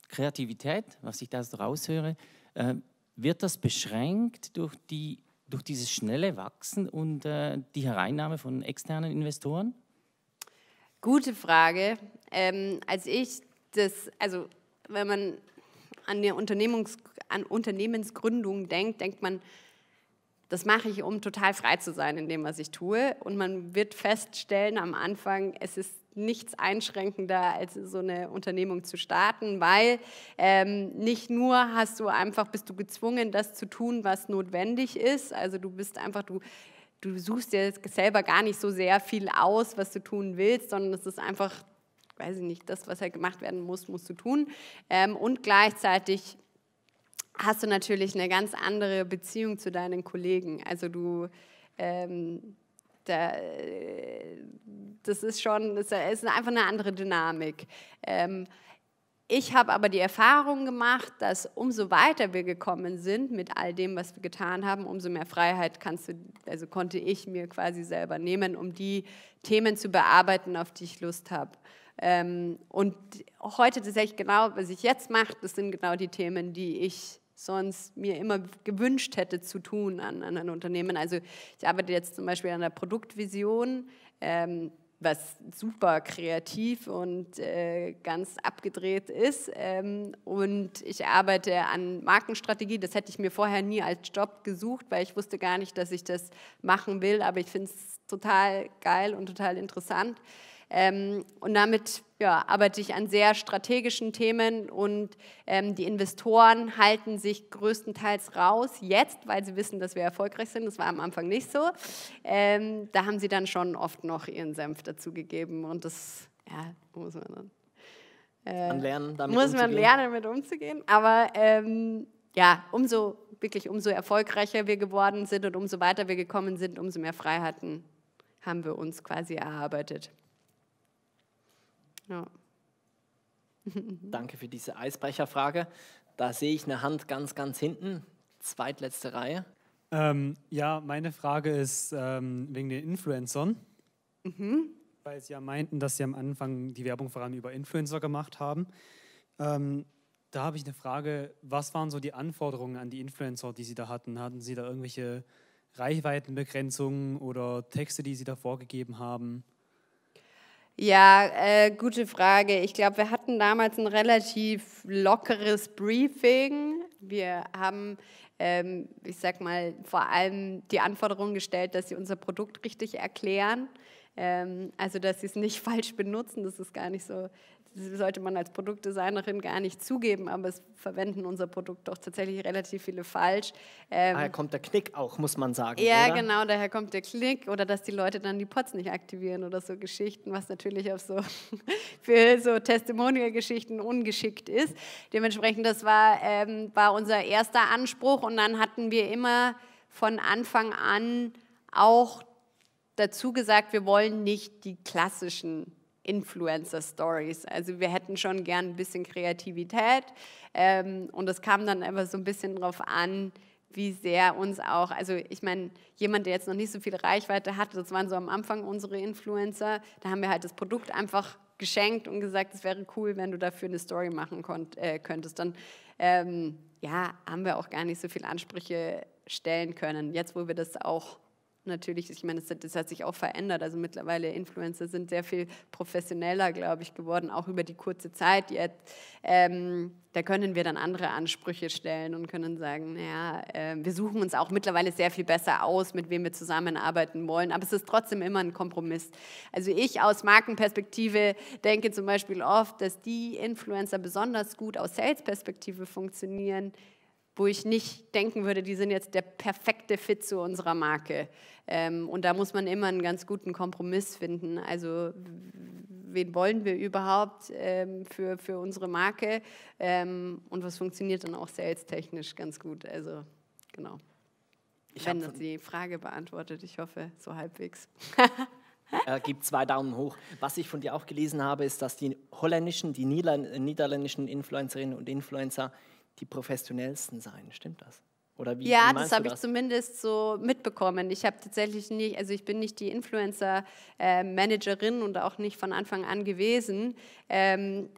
S1: Kreativität, was ich da so raushöre, äh, wird das beschränkt durch, die, durch dieses schnelle Wachsen und äh, die Hereinnahme von externen Investoren?
S2: Gute Frage. Ähm, als ich das, also wenn man an, der Unternehmungs an Unternehmensgründung denkt, denkt man, das mache ich, um total frei zu sein in dem, was ich tue. Und man wird feststellen am Anfang, es ist nichts einschränkender, als so eine Unternehmung zu starten, weil ähm, nicht nur hast du einfach, bist du gezwungen, das zu tun, was notwendig ist. Also du bist einfach, du, du suchst dir selber gar nicht so sehr viel aus, was du tun willst, sondern es ist einfach weiß ich nicht, das, was halt gemacht werden muss, musst du tun. Ähm, und gleichzeitig hast du natürlich eine ganz andere Beziehung zu deinen Kollegen. Also du, ähm, da, äh, das ist schon, das ist einfach eine andere Dynamik. Ähm, ich habe aber die Erfahrung gemacht, dass umso weiter wir gekommen sind mit all dem, was wir getan haben, umso mehr Freiheit kannst du, also konnte ich mir quasi selber nehmen, um die Themen zu bearbeiten, auf die ich Lust habe. Ähm, und heute tatsächlich genau, was ich jetzt mache, das sind genau die Themen, die ich sonst mir immer gewünscht hätte zu tun an, an einem Unternehmen. Also ich arbeite jetzt zum Beispiel an der Produktvision, ähm, was super kreativ und äh, ganz abgedreht ist. Ähm, und ich arbeite an Markenstrategie. Das hätte ich mir vorher nie als Job gesucht, weil ich wusste gar nicht, dass ich das machen will. Aber ich finde es total geil und total interessant. Ähm, und damit ja, arbeite ich an sehr strategischen Themen und ähm, die Investoren halten sich größtenteils raus jetzt, weil sie wissen, dass wir erfolgreich sind. Das war am Anfang nicht so. Ähm, da haben sie dann schon oft noch ihren Senf dazugegeben und das ja, muss man dann. Äh, lernen, damit muss umzugehen. man lernen, damit umzugehen. Aber ähm, ja, umso wirklich umso erfolgreicher wir geworden sind und umso weiter wir gekommen sind, umso mehr Freiheiten haben wir uns quasi erarbeitet. Ja.
S1: Danke für diese Eisbrecherfrage. Da sehe ich eine Hand ganz, ganz hinten, zweitletzte Reihe. Ähm, ja, meine Frage ist ähm, wegen den Influencern. Mhm. Weil Sie ja meinten, dass Sie am Anfang die Werbung vor allem über Influencer gemacht haben. Ähm, da habe ich eine Frage. Was waren so die Anforderungen an die Influencer, die Sie da hatten? Hatten Sie da irgendwelche Reichweitenbegrenzungen oder Texte, die Sie da vorgegeben haben?
S2: Ja, äh, gute Frage. Ich glaube, wir hatten damals ein relativ lockeres Briefing. Wir haben, ähm, ich sag mal, vor allem die Anforderung gestellt, dass sie unser Produkt richtig erklären. Ähm, also, dass sie es nicht falsch benutzen, das ist gar nicht so sollte man als Produktdesignerin gar nicht zugeben, aber es verwenden unser Produkt doch tatsächlich relativ viele falsch. Ähm, daher
S1: kommt der Knick auch, muss man sagen. Ja, oder? genau,
S2: daher kommt der Knick oder dass die Leute dann die Pots nicht aktivieren oder so Geschichten, was natürlich auf so für so Testimonial-Geschichten ungeschickt ist. Dementsprechend, das war, ähm, war unser erster Anspruch und dann hatten wir immer von Anfang an auch dazu gesagt, wir wollen nicht die klassischen Influencer-Stories. Also wir hätten schon gern ein bisschen Kreativität ähm, und es kam dann einfach so ein bisschen drauf an, wie sehr uns auch, also ich meine, jemand, der jetzt noch nicht so viel Reichweite hatte, das waren so am Anfang unsere Influencer, da haben wir halt das Produkt einfach geschenkt und gesagt, es wäre cool, wenn du dafür eine Story machen konnt, äh, könntest. Dann ähm, ja, haben wir auch gar nicht so viele Ansprüche stellen können. Jetzt, wo wir das auch natürlich, ich meine, das, das, hat sich auch verändert. Also mittlerweile Influencer sind sehr viel professioneller, glaube ich, geworden, auch über die kurze Zeit jetzt. Ähm, da können wir dann andere Ansprüche stellen und können sagen, naja, äh, wir suchen uns auch mittlerweile sehr viel besser aus, mit wem wir zusammenarbeiten wollen. Aber es ist trotzdem immer ein Kompromiss. Also ich aus Markenperspektive denke zum Beispiel oft, dass die Influencer besonders gut aus Sales-Perspektive funktionieren, wo ich nicht denken würde, die sind jetzt der perfekte Fit zu unserer Marke. Ähm, und da muss man immer einen ganz guten Kompromiss finden. Also wen wollen wir überhaupt ähm, für, für unsere Marke ähm, und was funktioniert dann auch sales-technisch ganz gut. Also genau. Ich Wenn das die Frage beantwortet, ich hoffe, so halbwegs.
S1: äh, gibt zwei Daumen hoch. Was ich von dir auch gelesen habe, ist, dass die holländischen, die niederländischen Influencerinnen und Influencer die professionellsten sein. Stimmt das? Oder wie, ja, wie das habe ich
S2: zumindest so mitbekommen. Ich habe tatsächlich nicht, also ich bin nicht die Influencer-Managerin äh, und auch nicht von Anfang an gewesen. Ähm,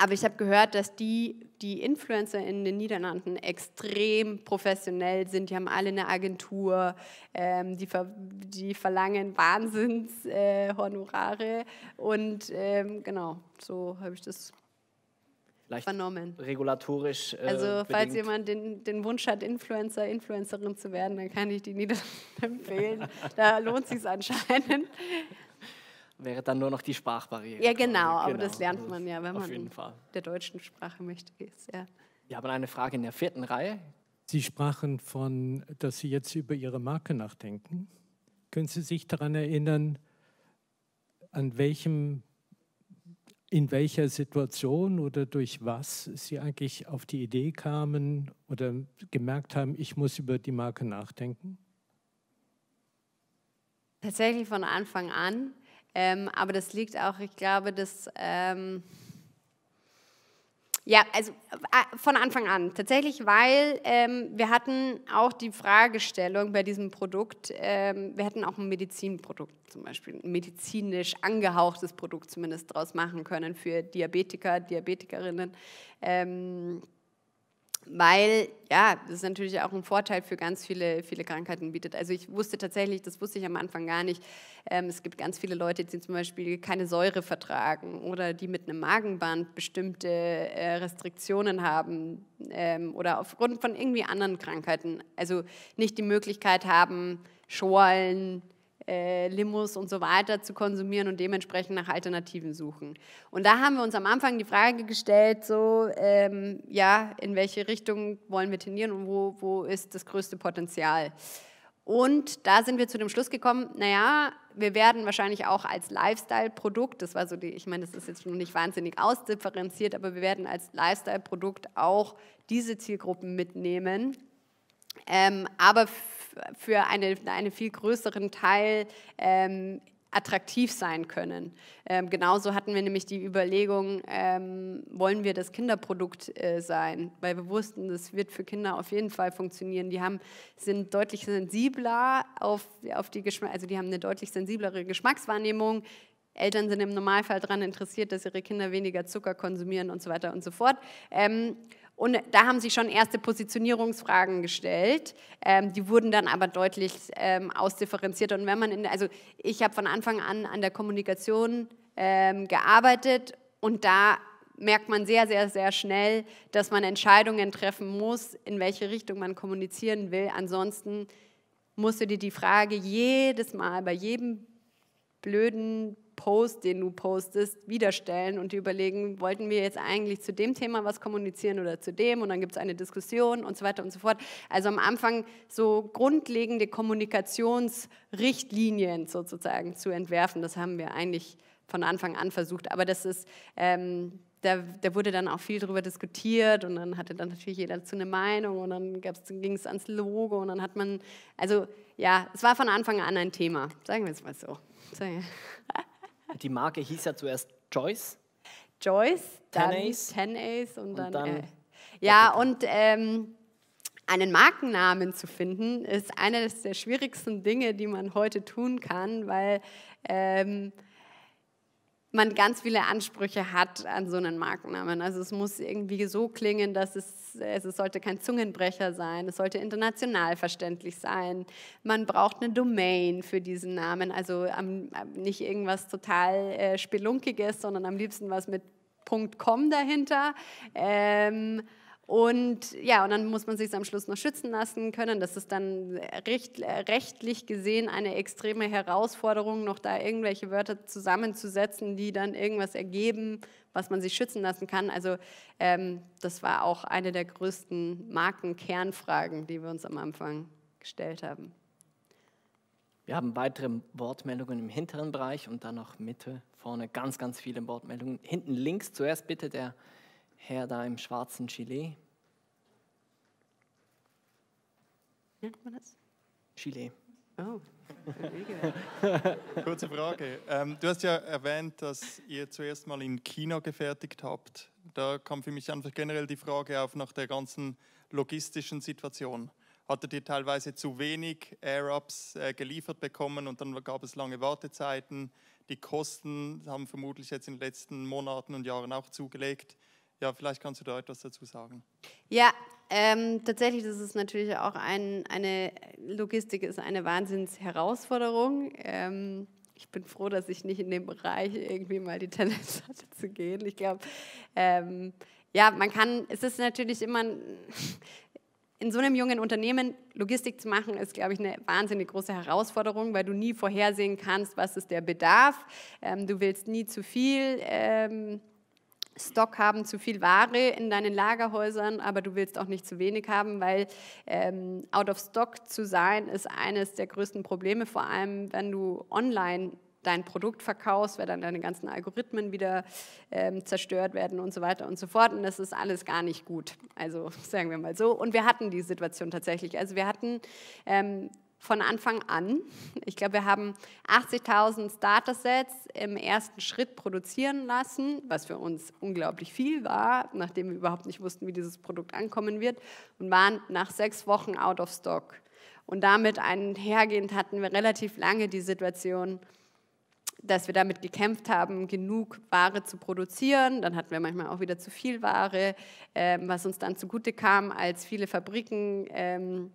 S2: aber ich habe gehört, dass die, die Influencer in den Niederlanden extrem professionell sind. Die haben alle eine Agentur, ähm, die, ver die verlangen Wahnsinnshonorare. Äh, und ähm, genau, so habe ich das
S1: leicht vernommen. regulatorisch. Äh, also bedingt. falls jemand
S2: den, den Wunsch hat, Influencer, Influencerin zu werden, dann kann ich die Niederlande empfehlen. da lohnt sich anscheinend.
S1: Wäre dann nur noch die Sprachbarriere. Ja, genau, genau. aber genau, das lernt also,
S2: man ja, wenn man der deutschen Sprache möchte. ist. Ja. Wir haben
S1: eine Frage in der vierten Reihe. Sie sprachen von, dass Sie jetzt über Ihre Marke nachdenken. Können Sie sich daran erinnern, an welchem in welcher Situation oder durch was Sie eigentlich auf die Idee kamen oder gemerkt haben, ich muss über die Marke nachdenken?
S2: Tatsächlich von Anfang an. Ähm, aber das liegt auch, ich glaube, dass ähm, ja, also äh, von Anfang an tatsächlich, weil ähm, wir hatten auch die Fragestellung bei diesem Produkt, ähm, wir hätten auch ein Medizinprodukt zum Beispiel, ein medizinisch angehauchtes Produkt zumindest draus machen können für Diabetiker, Diabetikerinnen. Ähm, weil ja, das ist natürlich auch ein Vorteil für ganz viele, viele Krankheiten bietet. Also ich wusste tatsächlich, das wusste ich am Anfang gar nicht, ähm, es gibt ganz viele Leute, die zum Beispiel keine Säure vertragen oder die mit einem Magenband bestimmte äh, Restriktionen haben ähm, oder aufgrund von irgendwie anderen Krankheiten, also nicht die Möglichkeit haben, Schorlen, äh, Limos und so weiter zu konsumieren und dementsprechend nach Alternativen suchen. Und da haben wir uns am Anfang die Frage gestellt, so, ähm, ja, in welche Richtung wollen wir trainieren und wo, wo ist das größte Potenzial? Und da sind wir zu dem Schluss gekommen, naja, wir werden wahrscheinlich auch als Lifestyle-Produkt, das war so die, ich meine, das ist jetzt noch nicht wahnsinnig ausdifferenziert, aber wir werden als Lifestyle-Produkt auch diese Zielgruppen mitnehmen. Ähm, aber für eine, einen viel größeren Teil ähm, attraktiv sein können. Ähm, genauso hatten wir nämlich die Überlegung, ähm, wollen wir das Kinderprodukt äh, sein? Weil wir wussten, das wird für Kinder auf jeden Fall funktionieren. Die haben, sind deutlich sensibler auf, auf die Geschmack, also die haben eine deutlich sensiblere Geschmackswahrnehmung. Eltern sind im Normalfall daran interessiert, dass ihre Kinder weniger Zucker konsumieren und so weiter und so fort. Ähm, und da haben sie schon erste Positionierungsfragen gestellt. Ähm, die wurden dann aber deutlich ähm, ausdifferenziert. Und wenn man in, also ich habe von Anfang an an der Kommunikation ähm, gearbeitet und da merkt man sehr, sehr, sehr schnell, dass man Entscheidungen treffen muss, in welche Richtung man kommunizieren will. Ansonsten musst du dir die Frage jedes Mal bei jedem blöden Post, den du postest, wiederstellen und überlegen, wollten wir jetzt eigentlich zu dem Thema was kommunizieren oder zu dem und dann gibt es eine Diskussion und so weiter und so fort. Also am Anfang so grundlegende Kommunikationsrichtlinien sozusagen zu entwerfen, das haben wir eigentlich von Anfang an versucht. Aber das ist, ähm, da, da, wurde dann auch viel darüber diskutiert und dann hatte dann natürlich jeder dazu eine Meinung und dann ging es ans Logo und dann hat man, also ja, es war von Anfang an ein Thema, sagen wir es mal so.
S1: Die Marke hieß ja zuerst Joyce.
S2: Joyce, dann Tenace, Tenace und, und dann. dann äh, ja, und ähm, einen Markennamen zu finden, ist eines der schwierigsten Dinge, die man heute tun kann, weil ähm, man ganz viele Ansprüche hat an so einen Markennamen. Also es muss irgendwie so klingen, dass es, es sollte kein Zungenbrecher sein, es sollte international verständlich sein. Man braucht eine Domain für diesen Namen, also am, nicht irgendwas total äh, spelunkiges, sondern am liebsten was mit .com dahinter. Ähm, und ja, und dann muss man sich am Schluss noch schützen lassen können. Das ist dann recht, rechtlich gesehen eine extreme Herausforderung, noch da irgendwelche Wörter zusammenzusetzen, die dann irgendwas ergeben, was man sich schützen lassen kann. Also ähm, das war auch eine der größten Markenkernfragen, die wir uns am Anfang gestellt haben.
S1: Wir haben weitere Wortmeldungen im hinteren Bereich und dann noch Mitte, vorne ganz, ganz viele Wortmeldungen. Hinten links zuerst bitte der Herr da im schwarzen Chile. Nennt man das? Gilet. Oh. Kurze Frage. Ähm, du hast ja erwähnt, dass ihr zuerst mal in China gefertigt habt. Da kam für mich einfach generell die Frage auf nach der ganzen logistischen Situation. Hattet ihr teilweise zu wenig Air-Ups äh, geliefert bekommen und dann gab es lange Wartezeiten? Die Kosten haben vermutlich jetzt in den letzten Monaten und Jahren auch zugelegt. Ja, vielleicht kannst du da etwas dazu sagen.
S2: Ja, ähm, tatsächlich, das ist natürlich auch ein, eine Logistik ist eine Wahnsinnsherausforderung. Ähm, ich bin froh, dass ich nicht in dem Bereich irgendwie mal die Tendenz hatte zu gehen. Ich glaube, ähm, ja, man kann, es ist natürlich immer in so einem jungen Unternehmen Logistik zu machen, ist, glaube ich, eine wahnsinnig große Herausforderung, weil du nie vorhersehen kannst, was ist der Bedarf. Ähm, du willst nie zu viel. Ähm, Stock haben, zu viel Ware in deinen Lagerhäusern, aber du willst auch nicht zu wenig haben, weil ähm, out of stock zu sein ist eines der größten Probleme, vor allem wenn du online dein Produkt verkaufst, weil dann deine ganzen Algorithmen wieder ähm, zerstört werden und so weiter und so fort. Und das ist alles gar nicht gut. Also sagen wir mal so. Und wir hatten die Situation tatsächlich. Also wir hatten ähm, von Anfang an. Ich glaube, wir haben 80.000 starter im ersten Schritt produzieren lassen, was für uns unglaublich viel war, nachdem wir überhaupt nicht wussten, wie dieses Produkt ankommen wird, und waren nach sechs Wochen out of stock. Und damit einhergehend hatten wir relativ lange die Situation, dass wir damit gekämpft haben, genug Ware zu produzieren. Dann hatten wir manchmal auch wieder zu viel Ware, ähm, was uns dann zugute kam, als viele Fabriken ähm,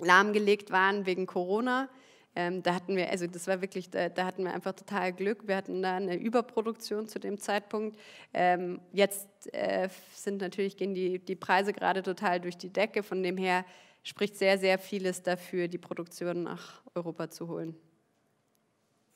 S2: lahmgelegt waren wegen Corona. Ähm, da hatten wir, also das war wirklich, da, da, hatten wir einfach total Glück. Wir hatten da eine Überproduktion zu dem Zeitpunkt. Ähm, jetzt äh, sind natürlich, gehen die, die Preise gerade total durch die Decke. Von dem her spricht sehr, sehr vieles dafür, die Produktion nach Europa zu holen.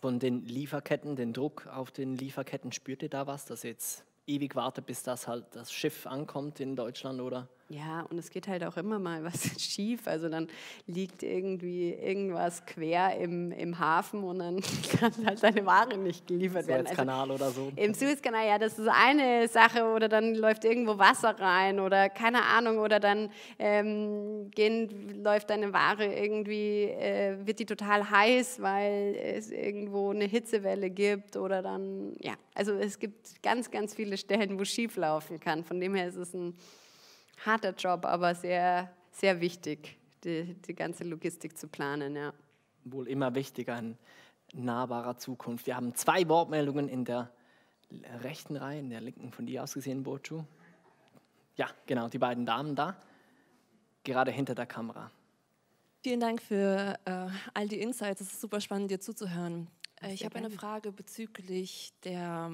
S1: Von den Lieferketten, den Druck auf den Lieferketten, spürt ihr da was, dass ihr jetzt ewig wartet, bis das halt das Schiff ankommt in Deutschland, oder?
S2: Ja, und es geht halt auch immer mal was schief. Also dann liegt irgendwie irgendwas quer im, im Hafen und dann kann halt deine Ware nicht geliefert werden. Im Suezkanal also oder so. Im Suezkanal, ja, das ist eine Sache. Oder dann läuft irgendwo Wasser rein oder keine Ahnung. Oder dann ähm, gehen, läuft deine Ware irgendwie, äh, wird die total heiß, weil es irgendwo eine Hitzewelle gibt. Oder dann, ja, also es gibt ganz, ganz viele Stellen, wo schief laufen kann. Von dem her ist es ein harter Job, aber sehr, sehr wichtig, die, die ganze Logistik zu planen. Ja. Wohl immer wichtiger
S1: in nahbarer Zukunft. Wir haben zwei Wortmeldungen in der rechten Reihe, in der linken von dir aus gesehen, Burcu. Ja, genau, die beiden Damen da, gerade hinter der Kamera. Vielen Dank für äh, all die Insights. Es ist super spannend,
S2: dir zuzuhören. Äh, ich habe eine Frage bezüglich der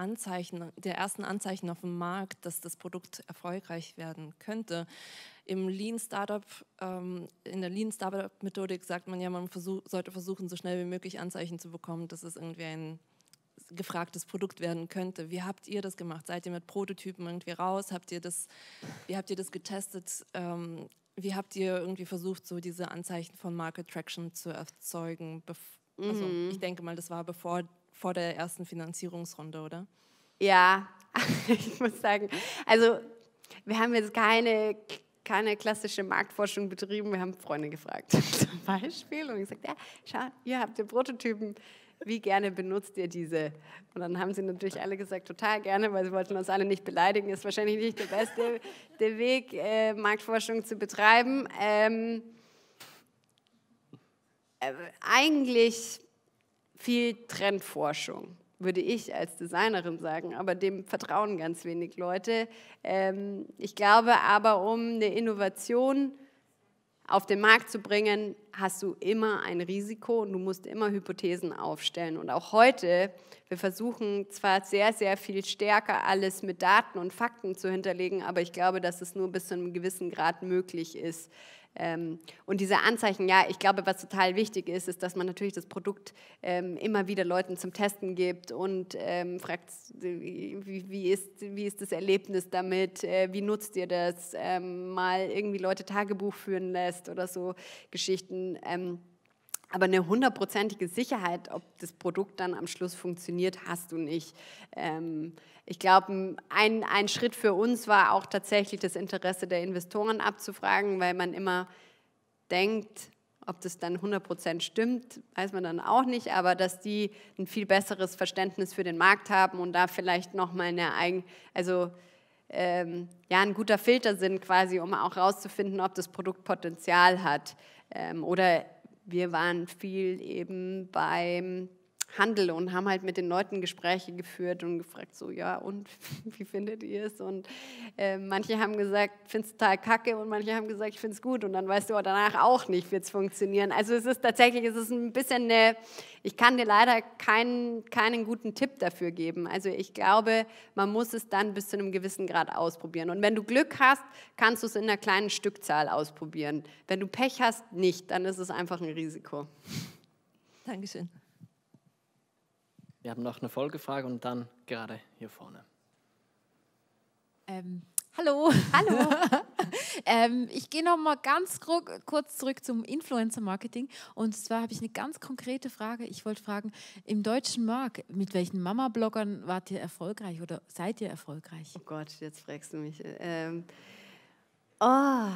S2: Anzeichen, der ersten Anzeichen auf dem Markt, dass das Produkt erfolgreich werden könnte. Im Lean Startup, ähm, in der Lean Startup Methodik sagt man ja, man versuch, sollte versuchen, so
S1: schnell wie möglich Anzeichen zu bekommen, dass es irgendwie ein gefragtes Produkt werden könnte. Wie habt ihr das gemacht? Seid ihr mit Prototypen irgendwie raus? Habt ihr das, wie habt ihr das getestet? Ähm, wie habt ihr irgendwie versucht, so diese Anzeichen von Market Traction zu erzeugen? Also, mhm. ich denke mal, das war bevor vor der ersten Finanzierungsrunde, oder?
S2: Ja, ich muss sagen, also wir haben jetzt keine, keine klassische Marktforschung betrieben, wir haben Freunde gefragt zum Beispiel und gesagt, ja, schau, ihr habt den Prototypen, wie gerne benutzt ihr diese? Und dann haben sie natürlich alle gesagt, total gerne, weil sie wollten uns alle nicht beleidigen, ist wahrscheinlich nicht der beste der Weg, äh, Marktforschung zu betreiben. Ähm, äh, eigentlich viel Trendforschung, würde ich als Designerin sagen, aber dem vertrauen ganz wenig Leute. Ähm, ich glaube aber, um eine Innovation auf den Markt zu bringen, hast du immer ein Risiko und du musst immer Hypothesen aufstellen. Und auch heute, wir versuchen zwar sehr, sehr viel stärker alles mit Daten und Fakten zu hinterlegen, aber ich glaube, dass es nur bis zu einem gewissen Grad möglich ist. Ähm, und diese Anzeichen, ja, ich glaube, was total wichtig ist, ist, dass man natürlich das Produkt ähm, immer wieder Leuten zum Testen gibt und ähm, fragt, wie, ist, wie ist das Erlebnis damit, äh, wie nutzt ihr das, mal irgendwie Leute Tagebuch führen lässt oder so Geschichten. Aber eine hundertprozentige Sicherheit, ob das Produkt dann am Schluss funktioniert, hast du nicht. Ähm, ich glaube, ein, ein Schritt für uns war auch tatsächlich das Interesse der Investoren abzufragen, weil man immer denkt, ob das dann 100% stimmt, weiß man dann auch nicht, aber dass die ein viel besseres Verständnis für den Markt haben und da vielleicht nochmal eine eigen, also ähm, ja, ein guter Filter sind quasi, um auch rauszufinden, ob das Produkt Potenzial hat ähm, oder wir waren viel eben beim Handel und haben halt mit den Leuten Gespräche geführt und gefragt, so ja, und wie findet ihr es? Und äh, manche haben gesagt, ich finde es total kacke und manche haben gesagt, ich finde es gut und dann weißt du aber danach auch nicht, wird es funktionieren. Also es ist tatsächlich, es ist ein bisschen eine, ich kann dir leider keinen, keinen guten Tipp dafür geben. Also ich glaube, man muss es dann bis zu einem gewissen Grad ausprobieren. Und wenn du Glück hast, kannst du es in einer kleinen Stückzahl ausprobieren. Wenn du Pech hast, nicht, dann ist es einfach ein Risiko. Dankeschön.
S1: Wir haben noch eine Folgefrage und dann gerade hier vorne.
S2: Ähm, hallo. Hallo. ähm, ich gehe noch mal ganz kurz zurück zum Influencer-Marketing. Und zwar habe ich eine ganz konkrete Frage. Ich wollte fragen, im deutschen Markt, mit welchen Mama-Bloggern wart ihr erfolgreich oder seid ihr erfolgreich? Oh Gott, jetzt fragst du mich. Ähm, oh,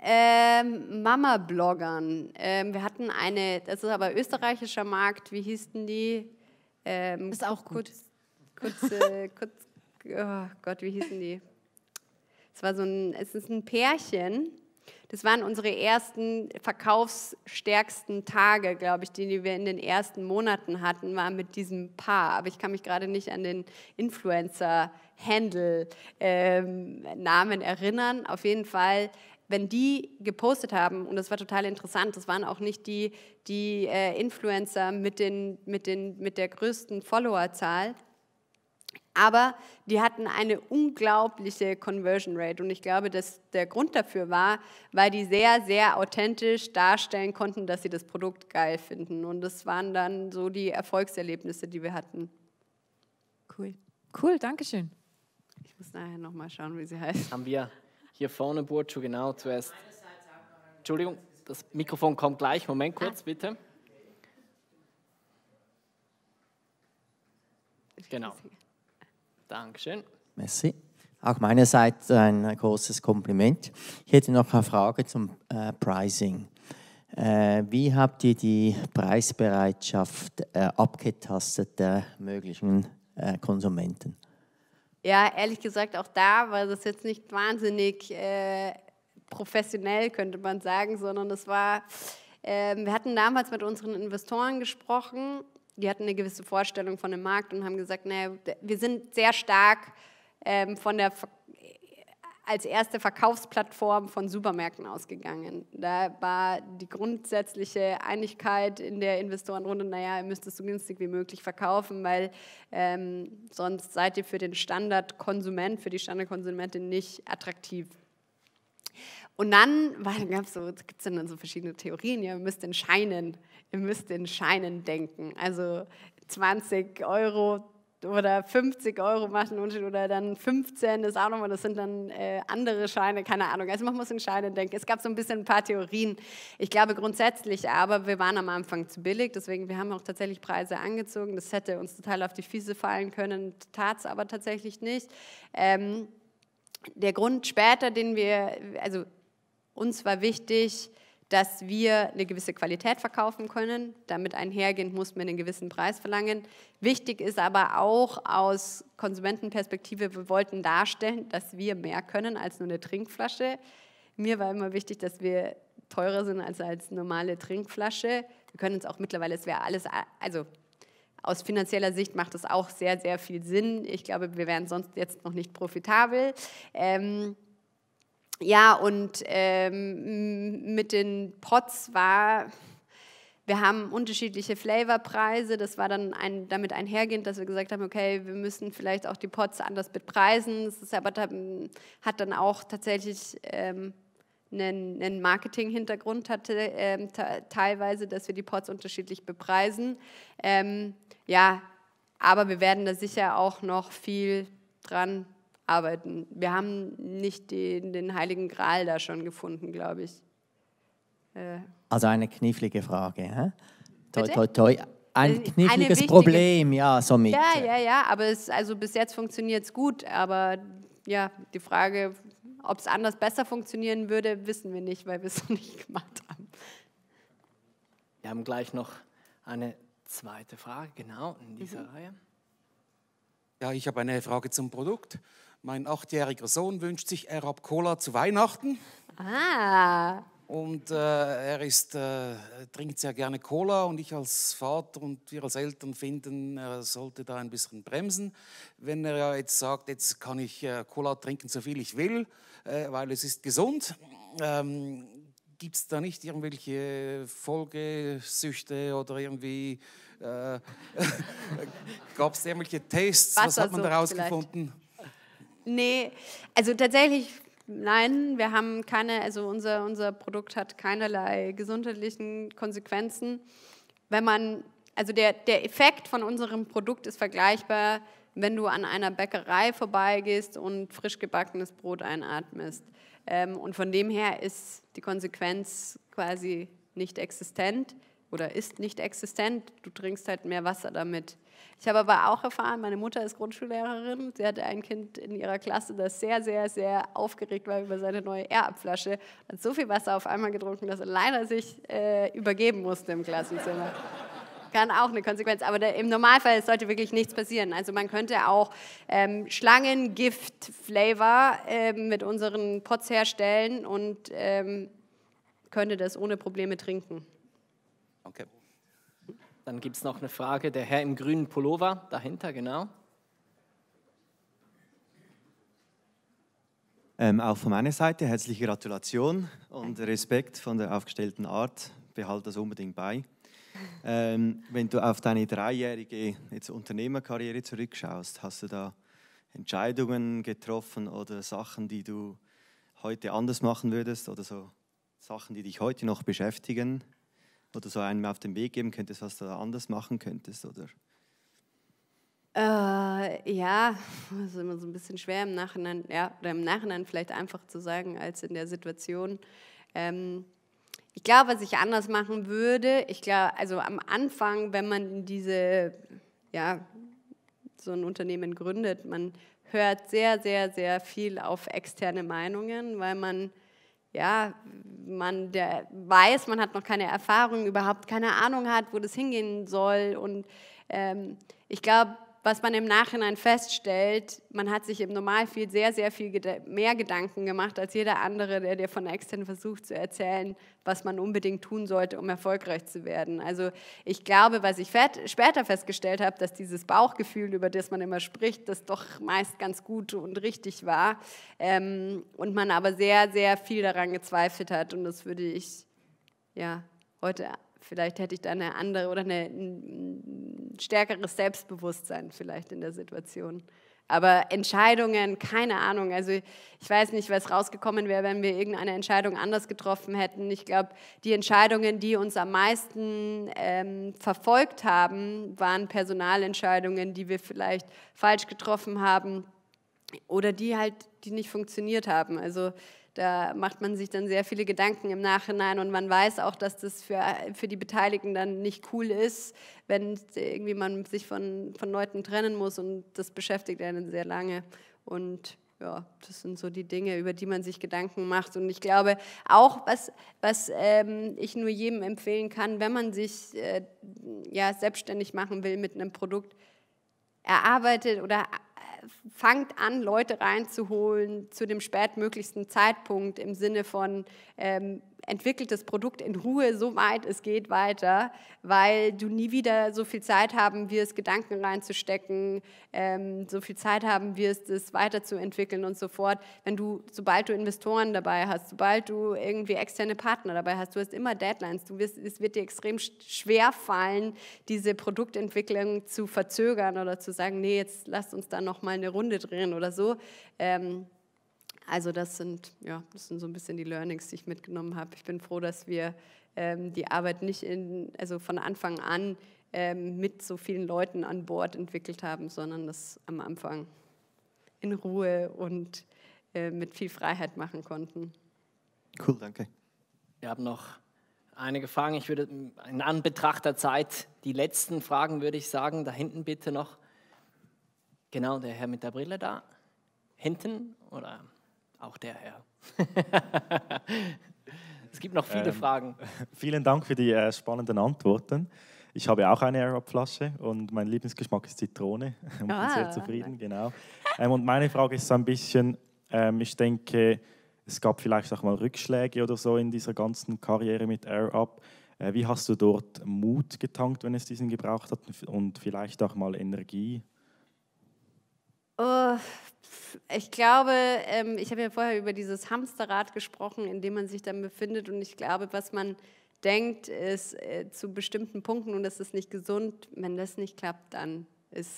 S2: ähm, Mama-Bloggern. Ähm, wir hatten eine, das ist aber österreichischer Markt, wie hießen die? Ähm, ist auch gut. Kurz, kurz, kurz, oh Gott, wie hießen die? Es war so ein, es ist ein Pärchen. Das waren unsere ersten verkaufsstärksten Tage, glaube ich, die, die wir in den ersten Monaten hatten, waren mit diesem Paar. Aber ich kann mich gerade nicht an den Influencer-Handle-Namen ähm, erinnern. Auf jeden Fall wenn die gepostet haben, und das war total interessant, das waren auch nicht die, die äh, Influencer mit, den, mit, den, mit der größten Followerzahl, aber die hatten eine unglaubliche Conversion Rate. Und ich glaube, dass der Grund dafür war, weil die sehr, sehr authentisch darstellen konnten, dass sie das Produkt geil finden. Und das waren dann so die Erfolgserlebnisse, die wir hatten. Cool. Cool, danke schön.
S1: Ich muss nachher nochmal schauen, wie sie heißt. Haben wir. Hier vorne, Burcu, genau zuerst. Entschuldigung, das Mikrofon kommt gleich. Moment kurz, ah. bitte. Genau. Dankeschön. Merci. Auch meinerseits ein großes Kompliment. Ich hätte noch eine Frage zum äh, Pricing. Äh, wie habt ihr die Preisbereitschaft äh, abgetastet der möglichen äh, Konsumenten?
S2: Ja, ehrlich gesagt, auch da war das jetzt nicht wahnsinnig äh, professionell, könnte man sagen, sondern es war, äh, wir hatten damals mit unseren Investoren gesprochen, die hatten eine gewisse Vorstellung von dem Markt und haben gesagt, naja, wir sind sehr stark ähm, von der als erste Verkaufsplattform von Supermärkten ausgegangen. Da war die grundsätzliche Einigkeit in der Investorenrunde, naja, ihr müsst es so günstig wie möglich verkaufen, weil ähm, sonst seid ihr für den Standardkonsument, für die Standardkonsumentin nicht attraktiv. Und dann gab es so, gibt's dann so verschiedene Theorien, ja, ihr müsst in Scheinen, ihr müsst in Scheinen denken. Also 20 Euro, oder 50 Euro macht einen Unterschied oder dann 15 ist auch nochmal, das sind dann äh, andere Scheine, keine Ahnung. Also man muss in Scheine denken. Es gab so ein bisschen ein paar Theorien. Ich glaube grundsätzlich, aber wir waren am Anfang zu billig, deswegen wir haben auch tatsächlich Preise angezogen. Das hätte uns total auf die Füße fallen können, tat es aber tatsächlich nicht. Ähm, der Grund später, den wir, also uns war wichtig, dass wir eine gewisse Qualität verkaufen können. Damit einhergehend muss man einen gewissen Preis verlangen. Wichtig ist aber auch aus Konsumentenperspektive, wir wollten darstellen, dass wir mehr können als nur eine Trinkflasche. Mir war immer wichtig, dass wir teurer sind als als normale Trinkflasche. Wir können uns auch mittlerweile, es wäre alles, also aus finanzieller Sicht macht das auch sehr, sehr viel Sinn. Ich glaube, wir wären sonst jetzt noch nicht profitabel. Ähm, ja, und ähm, mit den Pots war, wir haben unterschiedliche Flavorpreise. Das war dann ein, damit einhergehend, dass wir gesagt haben, okay, wir müssen vielleicht auch die Pots anders bepreisen. Das ist aber hm, hat dann auch tatsächlich ähm, einen, einen Marketing-Hintergrund hatte, ähm, teilweise, dass wir die Pots unterschiedlich bepreisen. Ähm, ja, aber wir werden da sicher auch noch viel dran arbeiten. Wir haben nicht den, den heiligen Gral da schon gefunden, glaube ich. Äh.
S1: Also eine knifflige Frage. Hä?
S2: Toi, toi, toi. Ein äh, kniffliges Problem,
S1: ja, somit. Ja,
S2: äh. ja, ja, aber es, also bis jetzt funktioniert es gut, aber ja, die Frage, ob es anders besser funktionieren würde, wissen wir nicht, weil wir es noch nicht gemacht haben.
S1: Wir haben gleich noch eine zweite Frage, genau, in dieser mhm. Reihe. Ja, ich habe eine Frage zum Produkt. Mein achtjähriger Sohn wünscht sich, er hab Cola zu Weihnachten. Ah. Und äh, er ist, äh, trinkt sehr gerne Cola und ich als Vater und wir als Eltern finden, er sollte da ein bisschen bremsen. Wenn er ja jetzt sagt, jetzt kann ich äh, Cola trinken, so viel ich will, äh, weil es ist gesund, ähm, gibt es da nicht irgendwelche Folgesüchte oder irgendwie, äh, gab es irgendwelche Tests? Was hat man da rausgefunden? Vielleicht.
S2: Nee, also tatsächlich, nein, wir haben keine, also unser, unser Produkt hat keinerlei gesundheitlichen Konsequenzen. Wenn man, also der, der Effekt von unserem Produkt ist vergleichbar, wenn du an einer Bäckerei vorbeigehst und frisch gebackenes Brot einatmest. Ähm, und von dem her ist die Konsequenz quasi nicht existent oder ist nicht existent. Du trinkst halt mehr Wasser damit. Ich habe aber auch erfahren, meine Mutter ist Grundschullehrerin. Sie hatte ein Kind in ihrer Klasse, das sehr, sehr, sehr aufgeregt war über seine neue Erbflasche. Hat so viel Wasser auf einmal getrunken, dass er leider sich äh, übergeben musste im Klassenzimmer. kann auch eine Konsequenz. Aber der, im Normalfall sollte wirklich nichts passieren. Also man könnte auch ähm, Schlangengift-Flavor ähm, mit unseren Pots herstellen und ähm, könnte das ohne Probleme trinken.
S1: Okay. Dann gibt es noch eine Frage. Der Herr im grünen Pullover, dahinter, genau. Ähm, auch von meiner Seite herzliche Gratulation und Respekt von der aufgestellten Art. Behalte das unbedingt bei. Ähm, wenn du auf deine dreijährige jetzt Unternehmerkarriere zurückschaust, hast du da Entscheidungen getroffen oder Sachen, die du heute anders machen würdest oder so Sachen, die dich heute noch beschäftigen? oder so einem auf den Weg geben könntest, was du da anders machen könntest, oder?
S2: Äh, ja, das ist immer so ein bisschen schwer im Nachhinein, ja, oder im Nachhinein vielleicht einfach zu sagen, als in der Situation. Ähm, ich glaube, was ich anders machen würde, ich glaube, also am Anfang, wenn man diese, ja, so ein Unternehmen gründet, man hört sehr, sehr, sehr viel auf externe Meinungen, weil man ja, man, der weiß, man hat noch keine Erfahrung, überhaupt keine Ahnung hat, wo das hingehen soll. Und ähm, ich glaube, was man im Nachhinein feststellt, man hat sich im Normalfall sehr, sehr viel mehr Gedanken gemacht als jeder andere, der dir von extern versucht zu erzählen, was man unbedingt tun sollte, um erfolgreich zu werden. Also ich glaube, was ich später festgestellt habe, dass dieses Bauchgefühl, über das man immer spricht, das doch meist ganz gut und richtig war ähm, und man aber sehr, sehr viel daran gezweifelt hat und das würde ich ja heute vielleicht hätte ich da eine andere oder eine, stärkeres Selbstbewusstsein vielleicht in der Situation. Aber Entscheidungen, keine Ahnung. Also ich weiß nicht, was rausgekommen wäre, wenn wir irgendeine Entscheidung anders getroffen hätten. Ich glaube, die Entscheidungen, die uns am meisten ähm, verfolgt haben, waren Personalentscheidungen, die wir vielleicht falsch getroffen haben oder die halt, die nicht funktioniert haben. Also da macht man sich dann sehr viele Gedanken im Nachhinein und man weiß auch, dass das für, für die Beteiligten dann nicht cool ist, wenn irgendwie man sich von, von Leuten trennen muss und das beschäftigt einen sehr lange. Und ja, das sind so die Dinge, über die man sich Gedanken macht. Und ich glaube auch, was, was ähm, ich nur jedem empfehlen kann, wenn man sich äh, ja, selbstständig machen will mit einem Produkt, erarbeitet oder fangt an, Leute reinzuholen zu dem spätmöglichsten Zeitpunkt im Sinne von, ähm, entwickelt das Produkt in Ruhe so weit es geht weiter, weil du nie wieder so viel Zeit haben wirst, Gedanken reinzustecken, ähm, so viel Zeit haben wirst, es weiterzuentwickeln und so fort. Wenn du, sobald du Investoren dabei hast, sobald du irgendwie externe Partner dabei hast, du hast immer Deadlines, du wirst, es wird dir extrem schwer fallen, diese Produktentwicklung zu verzögern oder zu sagen, nee, jetzt lasst uns da nochmal eine Runde drehen oder so. Ähm, also das sind, ja, das sind so ein bisschen die Learnings, die ich mitgenommen habe. Ich bin froh, dass wir ähm, die Arbeit nicht in, also von Anfang an ähm, mit so vielen Leuten an Bord entwickelt haben, sondern das am Anfang in Ruhe und äh, mit viel Freiheit machen konnten.
S1: Cool, danke. Wir haben noch einige Fragen. Ich würde in Anbetracht der Zeit die letzten Fragen, würde ich sagen, da hinten bitte noch. Genau, der Herr mit der Brille da. Hinten oder auch der Herr. es gibt noch viele ähm, Fragen. Vielen Dank für die äh, spannenden Antworten. Ich habe auch eine Arab-Flasche und mein Lieblingsgeschmack ist Zitrone. Ich ah. sehr zufrieden, genau. Ähm, und meine Frage ist so ein bisschen, ähm, ich denke, es gab vielleicht auch mal Rückschläge oder so in dieser ganzen Karriere mit Air-Up. Äh, wie hast du dort Mut getankt, wenn es diesen gebraucht hat und vielleicht auch mal Energie?
S2: Oh, ich glaube, ähm, ich habe ja vorher über dieses Hamsterrad gesprochen, in dem man sich dann befindet. Und ich glaube, was man denkt, ist äh, zu bestimmten Punkten und das ist nicht gesund. Wenn das nicht klappt, dann ist,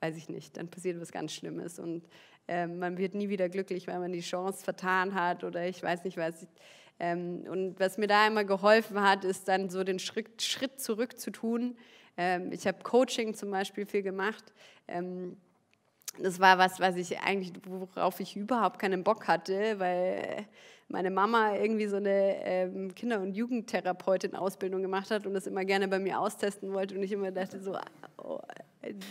S2: weiß ich nicht, dann passiert was ganz Schlimmes. Und ähm, man wird nie wieder glücklich, weil man die Chance vertan hat oder ich weiß nicht was. Ähm, und was mir da immer geholfen hat, ist dann so den Schritt, Schritt zurück zu tun. ich habe Coaching zum Beispiel viel gemacht das war was, was ich eigentlich, worauf ich überhaupt keinen Bock hatte, weil meine Mama irgendwie so eine ähm, Kinder- und Jugendtherapeutin-Ausbildung gemacht hat und das immer gerne bei mir austesten wollte und ich immer dachte so, oh,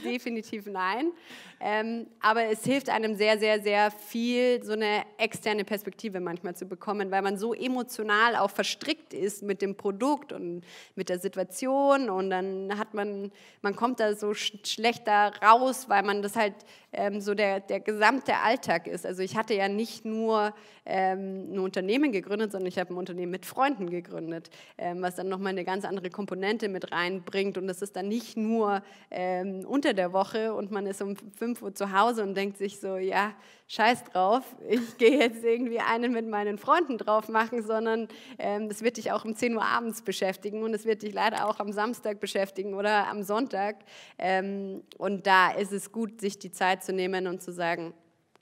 S2: definitiv nein. Ähm, aber es hilft einem sehr, sehr, sehr viel, so eine externe Perspektive manchmal zu bekommen, weil man so emotional auch verstrickt ist mit dem Produkt und mit der Situation und dann hat man, man kommt da so schlechter raus, weil man das halt ähm, so der, der gesamte Alltag ist. Also ich hatte ja nicht nur ähm, ein Unternehmen gegründet, sondern ich habe ein Unternehmen mit Freunden gegründet, ähm, was dann nochmal eine ganz andere Komponente mit reinbringt. Und das ist dann nicht nur ähm, unter der Woche und man ist um 5 Uhr zu Hause und denkt sich so, ja, scheiß drauf, ich gehe jetzt irgendwie einen mit meinen Freunden drauf machen, sondern ähm, das wird dich auch um 10 Uhr abends beschäftigen und es wird dich leider auch am Samstag beschäftigen oder am Sonntag. Ähm, und da ist es gut, sich die Zeit zu nehmen und zu sagen,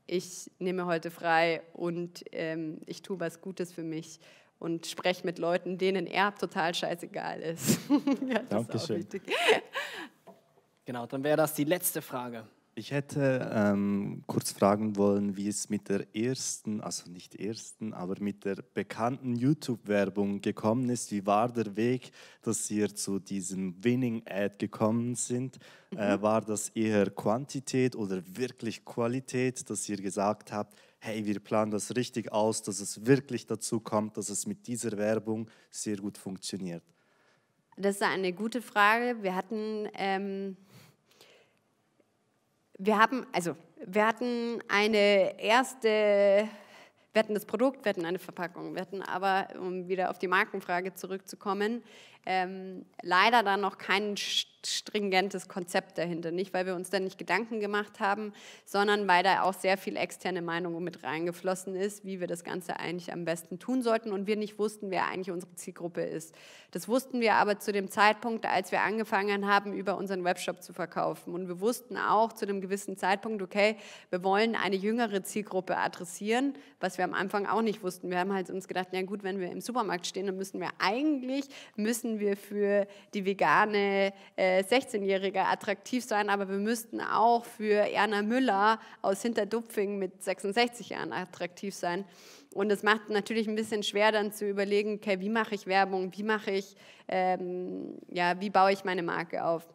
S2: ich nehme heute frei und ähm, ich tue was Gutes für mich und spreche mit Leuten, denen er total scheißegal ist. ja, das Dankeschön. Ist auch
S1: Genau, dann wäre das die letzte Frage. Ich hätte ähm, kurz fragen wollen, wie es mit der ersten, also nicht ersten, aber mit der bekannten YouTube-Werbung gekommen ist. Wie war der Weg, dass ihr zu diesem Winning-Ad gekommen sind? Äh, mhm. Äh, war das eher Quantität oder wirklich Qualität, dass ihr gesagt habt, hey, wir planen das richtig aus, dass es wirklich dazu kommt, dass es mit dieser Werbung sehr gut funktioniert?
S2: Das ist eine gute Frage. Wir hatten... Ähm wir haben, also wir hatten eine erste, wir hatten das Produkt, wir hatten eine Verpackung, wir hatten aber, um wieder auf die Markenfrage zurückzukommen, ähm, leider dann noch kein stringentes Konzept dahinter. Nicht, weil wir uns dann nicht Gedanken gemacht haben, sondern weil da auch sehr viel externe Meinung mit reingeflossen ist, wie wir das Ganze eigentlich am besten tun sollten und wir nicht wussten, wer eigentlich unsere Zielgruppe ist. Das wussten wir aber zu dem Zeitpunkt, als wir angefangen haben, über unseren Webshop zu verkaufen. Und wir wussten auch zu einem gewissen Zeitpunkt, okay, wir wollen eine jüngere Zielgruppe adressieren, was wir am Anfang auch nicht wussten. Wir haben halt uns gedacht, ja gut, wenn wir im Supermarkt stehen, dann müssen wir eigentlich, müssen müssen wir für die vegane äh, 16-Jährige attraktiv sein, aber wir müssten auch für Erna Müller aus Hinterdupfing mit 66 Jahren attraktiv sein. Und es macht natürlich ein bisschen schwer, dann zu überlegen, okay, wie mache ich Werbung, wie mache ich, ähm, ja, wie baue ich meine Marke auf.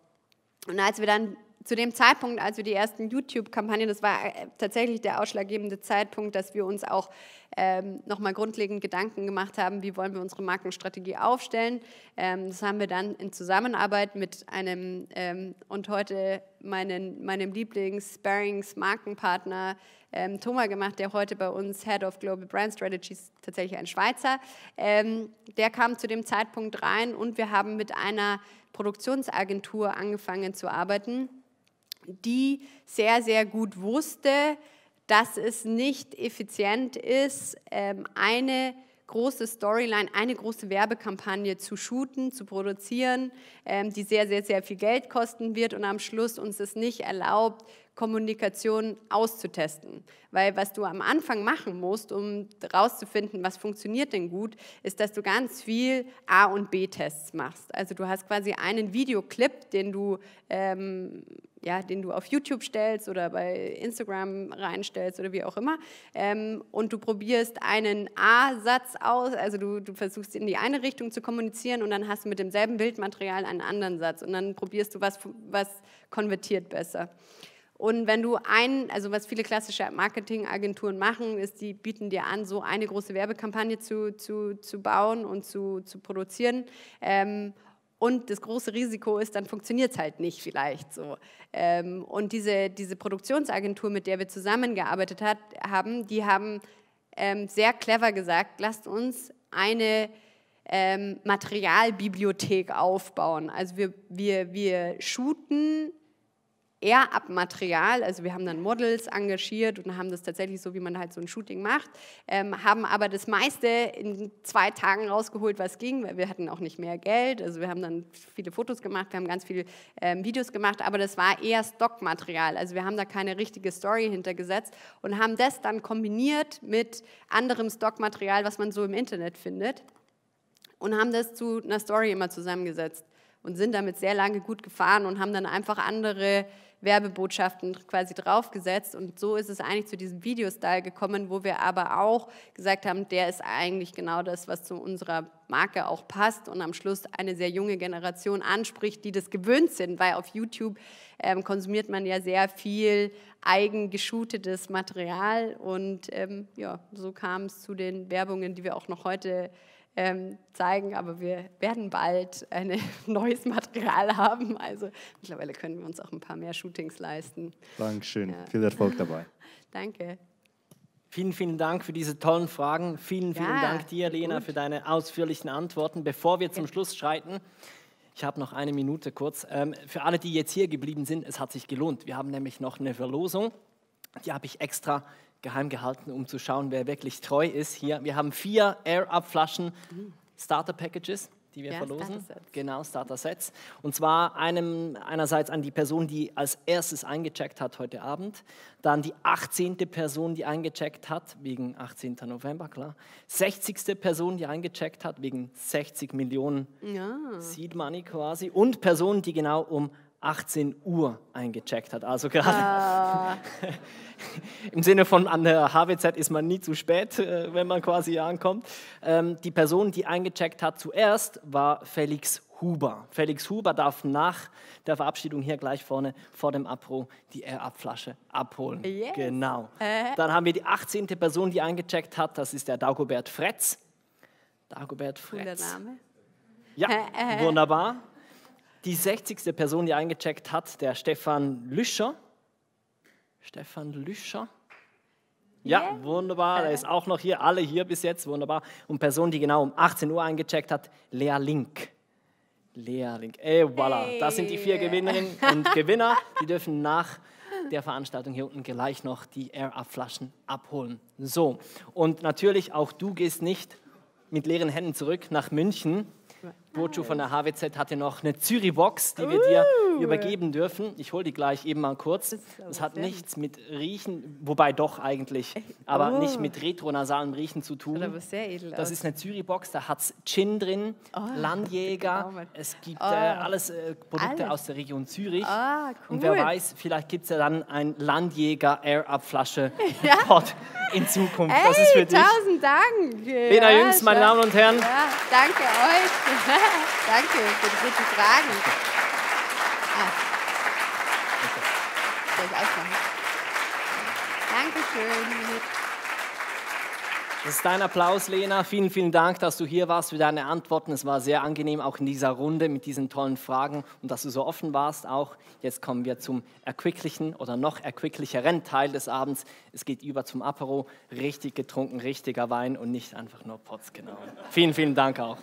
S2: Und als wir dann zu dem Zeitpunkt, als wir die ersten YouTube-Kampagnen, das war äh, tatsächlich der ausschlaggebende Zeitpunkt, dass wir uns auch ähm, nochmal grundlegend Gedanken gemacht haben, wie wollen wir unsere Markenstrategie aufstellen. Ähm, das haben wir dann in Zusammenarbeit mit einem ähm, und heute meinen, meinem Lieblings-Sparings-Markenpartner ähm, Thomas gemacht, der heute bei uns Head of Global Brand Strategies, tatsächlich ein Schweizer. Ähm, der kam zu dem Zeitpunkt rein und wir haben mit einer Produktionsagentur angefangen zu arbeiten die sehr, sehr gut wusste, dass es nicht effizient ist, ähm, eine große Storyline, eine große Werbekampagne zu shooten, zu produzieren, ähm, die sehr, sehr, sehr viel Geld kosten wird und am Schluss uns es nicht erlaubt, Kommunikation auszutesten. Weil was du am Anfang machen musst, um rauszufinden, was funktioniert denn gut, ist, dass du ganz viel A- und B-Tests machst. Also du hast quasi einen Videoclip, den du, ähm, ja, den du auf YouTube stellst oder bei Instagram reinstellst oder wie auch immer. Ähm, und du probierst einen A-Satz aus, also du, du versuchst in die eine Richtung zu kommunizieren und dann hast du mit demselben Bildmaterial einen anderen Satz und dann probierst du, was, was konvertiert besser. Und wenn du ein, also was viele klassische Marketingagenturen machen, ist, die bieten dir an, so eine große Werbekampagne zu, zu, zu bauen und zu, zu produzieren. Ähm, und das große Risiko ist, dann funktioniert es halt nicht vielleicht so. Ähm, und diese, diese Produktionsagentur, mit der wir zusammengearbeitet hat, haben, die haben ähm, sehr clever gesagt, lasst uns eine ähm, Materialbibliothek aufbauen. Also wir, wir, wir shooten Air-Up-Material, also wir haben dann Models engagiert und haben das tatsächlich so, wie man halt so ein Shooting macht, ähm, haben aber das meiste in zwei Tagen rausgeholt, was ging, weil wir hatten auch nicht mehr Geld, also wir haben dann viele Fotos gemacht, wir haben ganz viele ähm, Videos gemacht, aber das war eher Stockmaterial, also wir haben da keine richtige Story hintergesetzt und haben das dann kombiniert mit anderem Stockmaterial, was man so im Internet findet und haben das zu einer Story immer zusammengesetzt und sind damit sehr lange gut gefahren und haben dann einfach andere Werbebotschaften quasi draufgesetzt. Und so ist es eigentlich zu diesem Videostyle gekommen, wo wir aber auch gesagt haben, der ist eigentlich genau das, was zu unserer Marke auch passt und am Schluss eine sehr junge Generation anspricht, die das gewöhnt sind, weil auf YouTube ähm, konsumiert man ja sehr viel eigen geschootetes Material und ähm, ja, so kam es zu den Werbungen, die wir auch noch heute ähm, zeigen, aber wir werden bald ein neues Material haben. Also mittlerweile können wir uns auch ein paar mehr Shootings leisten.
S1: Dankeschön, ja.
S2: viel Erfolg dabei. Danke.
S1: Vielen, vielen Dank für diese tollen Fragen. Vielen, vielen ja, Dank dir, Lena, gut. für deine ausführlichen Antworten. Bevor wir zum Schluss schreiten, ich habe noch eine Minute kurz. Ähm, für alle, die jetzt hier geblieben sind, es hat sich gelohnt. Wir haben nämlich noch eine Verlosung. Die habe ich extra geheim gehalten, um zu schauen, wer wirklich treu ist hier. Wir haben vier Air-Up-Flaschen, Starter-Packages die wir ja, verlosen. Starter sets genau, Starter-Sets. Und zwar einem, einerseits an die Person, die als erstes eingecheckt hat heute Abend, dann die 18. Person, die eingecheckt hat, wegen 18. November, klar. 60. Person, die eingecheckt hat, wegen 60 Millionen
S2: ja. Seed
S1: Money quasi. Und Personen, die genau um 18 Uhr eingecheckt hat. Also gerade
S2: ah.
S1: im Sinne von an der HWZ ist man nie zu spät, äh, wenn man quasi hier ankommt. Ähm, die Person, die eingecheckt hat zuerst, war Felix Huber. Felix Huber darf nach der Verabschiedung hier gleich vorne vor dem Apro die Air-Up-Flasche abholen. Yes. Genau. Äh. Dann haben wir die 18. Person, die eingecheckt hat. Das ist der Dagobert Fretz. Dagobert Fretz. Cooler Name. Ja, äh, wunderbar. Die 60. Person, die eingecheckt hat, der Stefan Lüscher. Stefan Lüscher. Ja, yeah. wunderbar. Er ist auch noch hier. Alle hier bis jetzt. Wunderbar. Und Person, die genau um 18 Uhr eingecheckt hat, Lea Link. Lea Link. Ey, voilà. Hey. Das sind die vier Gewinnerinnen und Gewinner. Die dürfen nach der Veranstaltung hier unten gleich noch die Air-Up-Flaschen abholen. So. Und natürlich auch du gehst nicht mit leeren Händen zurück nach München, Mojo von der HWZ hatte noch eine Züri-Box, die wir dir übergeben dürfen. Ich hole die gleich eben mal kurz. Das hat nichts mit Riechen, wobei doch eigentlich, aber oh. nicht mit retronasalem Riechen zu tun. Das ist eine Züri-Box, da hat es Gin drin, oh, Landjäger, es gibt äh, oh. alles äh, Produkte aus der Region Zürich. Cool. Ah, und wer weiß, vielleicht gibt es ja dann ein Landjäger Air-Up-Flasche ja. in Zukunft. Ey, das ist für dich. tausend
S2: Dank. Lena ja, Jüngs, meine Damen und Herren. Ja, danke euch. Danke für die guten Fragen. Ah. Soll ich aufmachen? Dankeschön.
S1: Das ist dein Applaus, Lena. Vielen, vielen Dank, dass du hier warst für deine Antworten. Es war sehr angenehm, auch in dieser Runde mit diesen tollen Fragen und dass du so offen warst auch. Jetzt kommen wir zum erquicklichen oder noch erquicklicheren Teil des Abends. Es geht über zum Apero. Richtig getrunken, richtiger Wein und nicht einfach nur Pots, genau. vielen, vielen Dank auch.